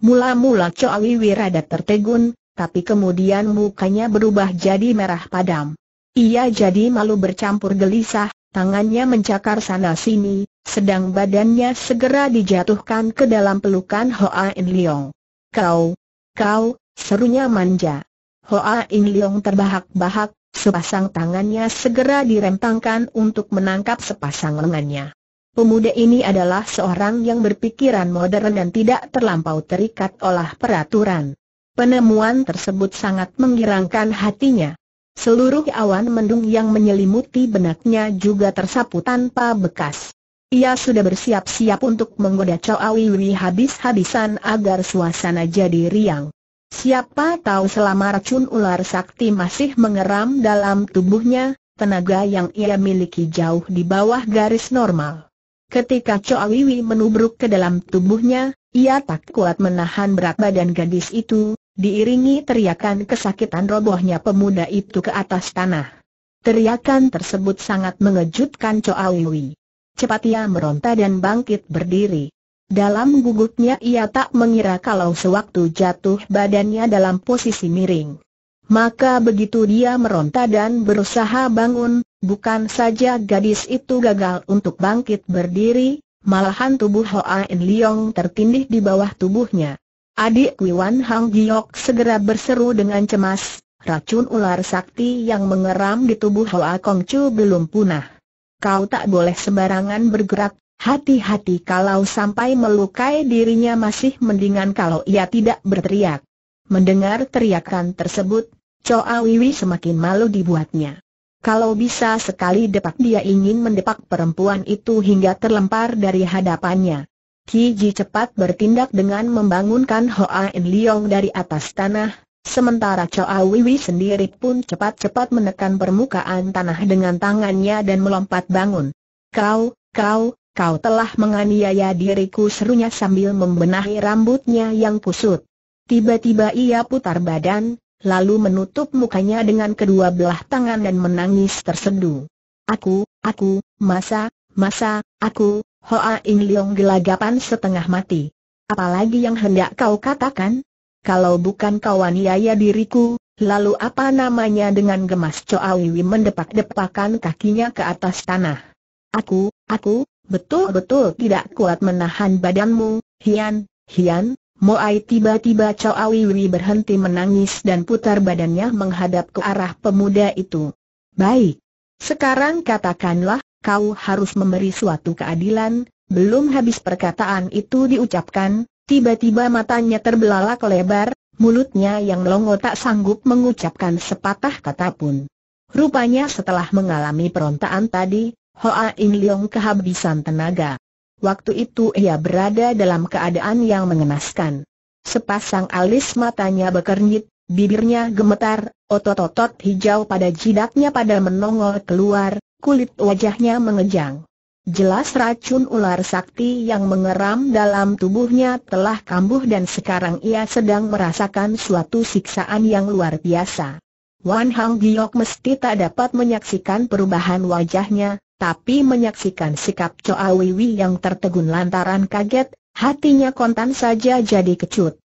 [SPEAKER 1] Mula-mula Choa Wiwi rada tertegun, tapi kemudian mukanya berubah jadi merah padam. Ia jadi malu bercampur gelisah, tangannya mencakar sana-sini, sedang badannya segera dijatuhkan ke dalam pelukan Hoa In Leong. Kau, kau, serunya manja. Hoa In Leong terbahak-bahak, sepasang tangannya segera dirempangkan untuk menangkap sepasang lengannya. Pemuda ini adalah seorang yang berpikiran modern dan tidak terlampau terikat oleh peraturan. Penemuan tersebut sangat menggirangkan hatinya. Seluruh awan mendung yang menyelimuti benaknya juga tersapu tanpa bekas. Ia sudah bersiap-siap untuk menggoda Choawi Wiwi habis-habisan agar suasana jadi riang. Siapa tahu selama racun ular sakti masih mengeram dalam tubuhnya, tenaga yang ia miliki jauh di bawah garis normal. Ketika Choawiwi menubruk ke dalam tubuhnya, ia tak kuat menahan berat badan gadis itu, diiringi teriakan kesakitan robohnya pemuda itu ke atas tanah. Teriakan tersebut sangat mengejutkan Choa Wiwi. Cepat ia meronta dan bangkit berdiri. Dalam gugupnya ia tak mengira kalau sewaktu jatuh badannya dalam posisi miring. Maka begitu dia meronta dan berusaha bangun, bukan saja gadis itu gagal untuk bangkit berdiri, malahan tubuh Hoa In Leong tertindih di bawah tubuhnya. Adik Kuiwan Hang Giok segera berseru dengan cemas, racun ular sakti yang mengeram di tubuh Hoa Kong Chu belum punah. Kau tak boleh sembarangan bergerak, hati-hati kalau sampai melukai dirinya masih mendingan kalau ia tidak berteriak. Mendengar teriakan tersebut, Choa Wiwi semakin malu dibuatnya. Kalau bisa sekali depak dia ingin mendepak perempuan itu hingga terlempar dari hadapannya. Ki Ji cepat bertindak dengan membangunkan Hoa In Leong dari atas tanah, sementara Choa Wiwi sendiri pun cepat-cepat menekan permukaan tanah dengan tangannya dan melompat bangun. Kau, kau, kau telah menganiaya diriku serunya sambil membenahi rambutnya yang kusut. Tiba-tiba ia putar badan, lalu menutup mukanya dengan kedua belah tangan dan menangis tersendu. Aku, aku, masa, masa, aku, Hoa In Leong gelagapan setengah mati. Apalagi yang hendak kau katakan? Kalau bukan kau aniaya diriku, lalu apa namanya dengan gemas Wiwi mendepak-depakan kakinya ke atas tanah. Aku, aku, betul-betul tidak kuat menahan badanmu, Hian, Hian, Moai tiba-tiba Chow Wiwi berhenti menangis dan putar badannya menghadap ke arah pemuda itu. Baik. Sekarang katakanlah, kau harus memberi suatu keadilan, belum habis perkataan itu diucapkan, tiba-tiba matanya terbelalak lebar, mulutnya yang longo tak sanggup mengucapkan sepatah kata pun. Rupanya setelah mengalami perontaan tadi, Hoa In Leong kehabisan tenaga. Waktu itu ia berada dalam keadaan yang mengenaskan. Sepasang alis matanya bekernyit, bibirnya gemetar, otot-otot hijau pada jidatnya pada menongol keluar, kulit wajahnya mengejang. Jelas racun ular sakti yang mengeram dalam tubuhnya telah kambuh dan sekarang ia sedang merasakan suatu siksaan yang luar biasa. Wan Hang Giok mesti tak dapat menyaksikan perubahan wajahnya, tapi menyaksikan sikap Choa Wiwi yang tertegun lantaran kaget, hatinya kontan saja jadi kecut.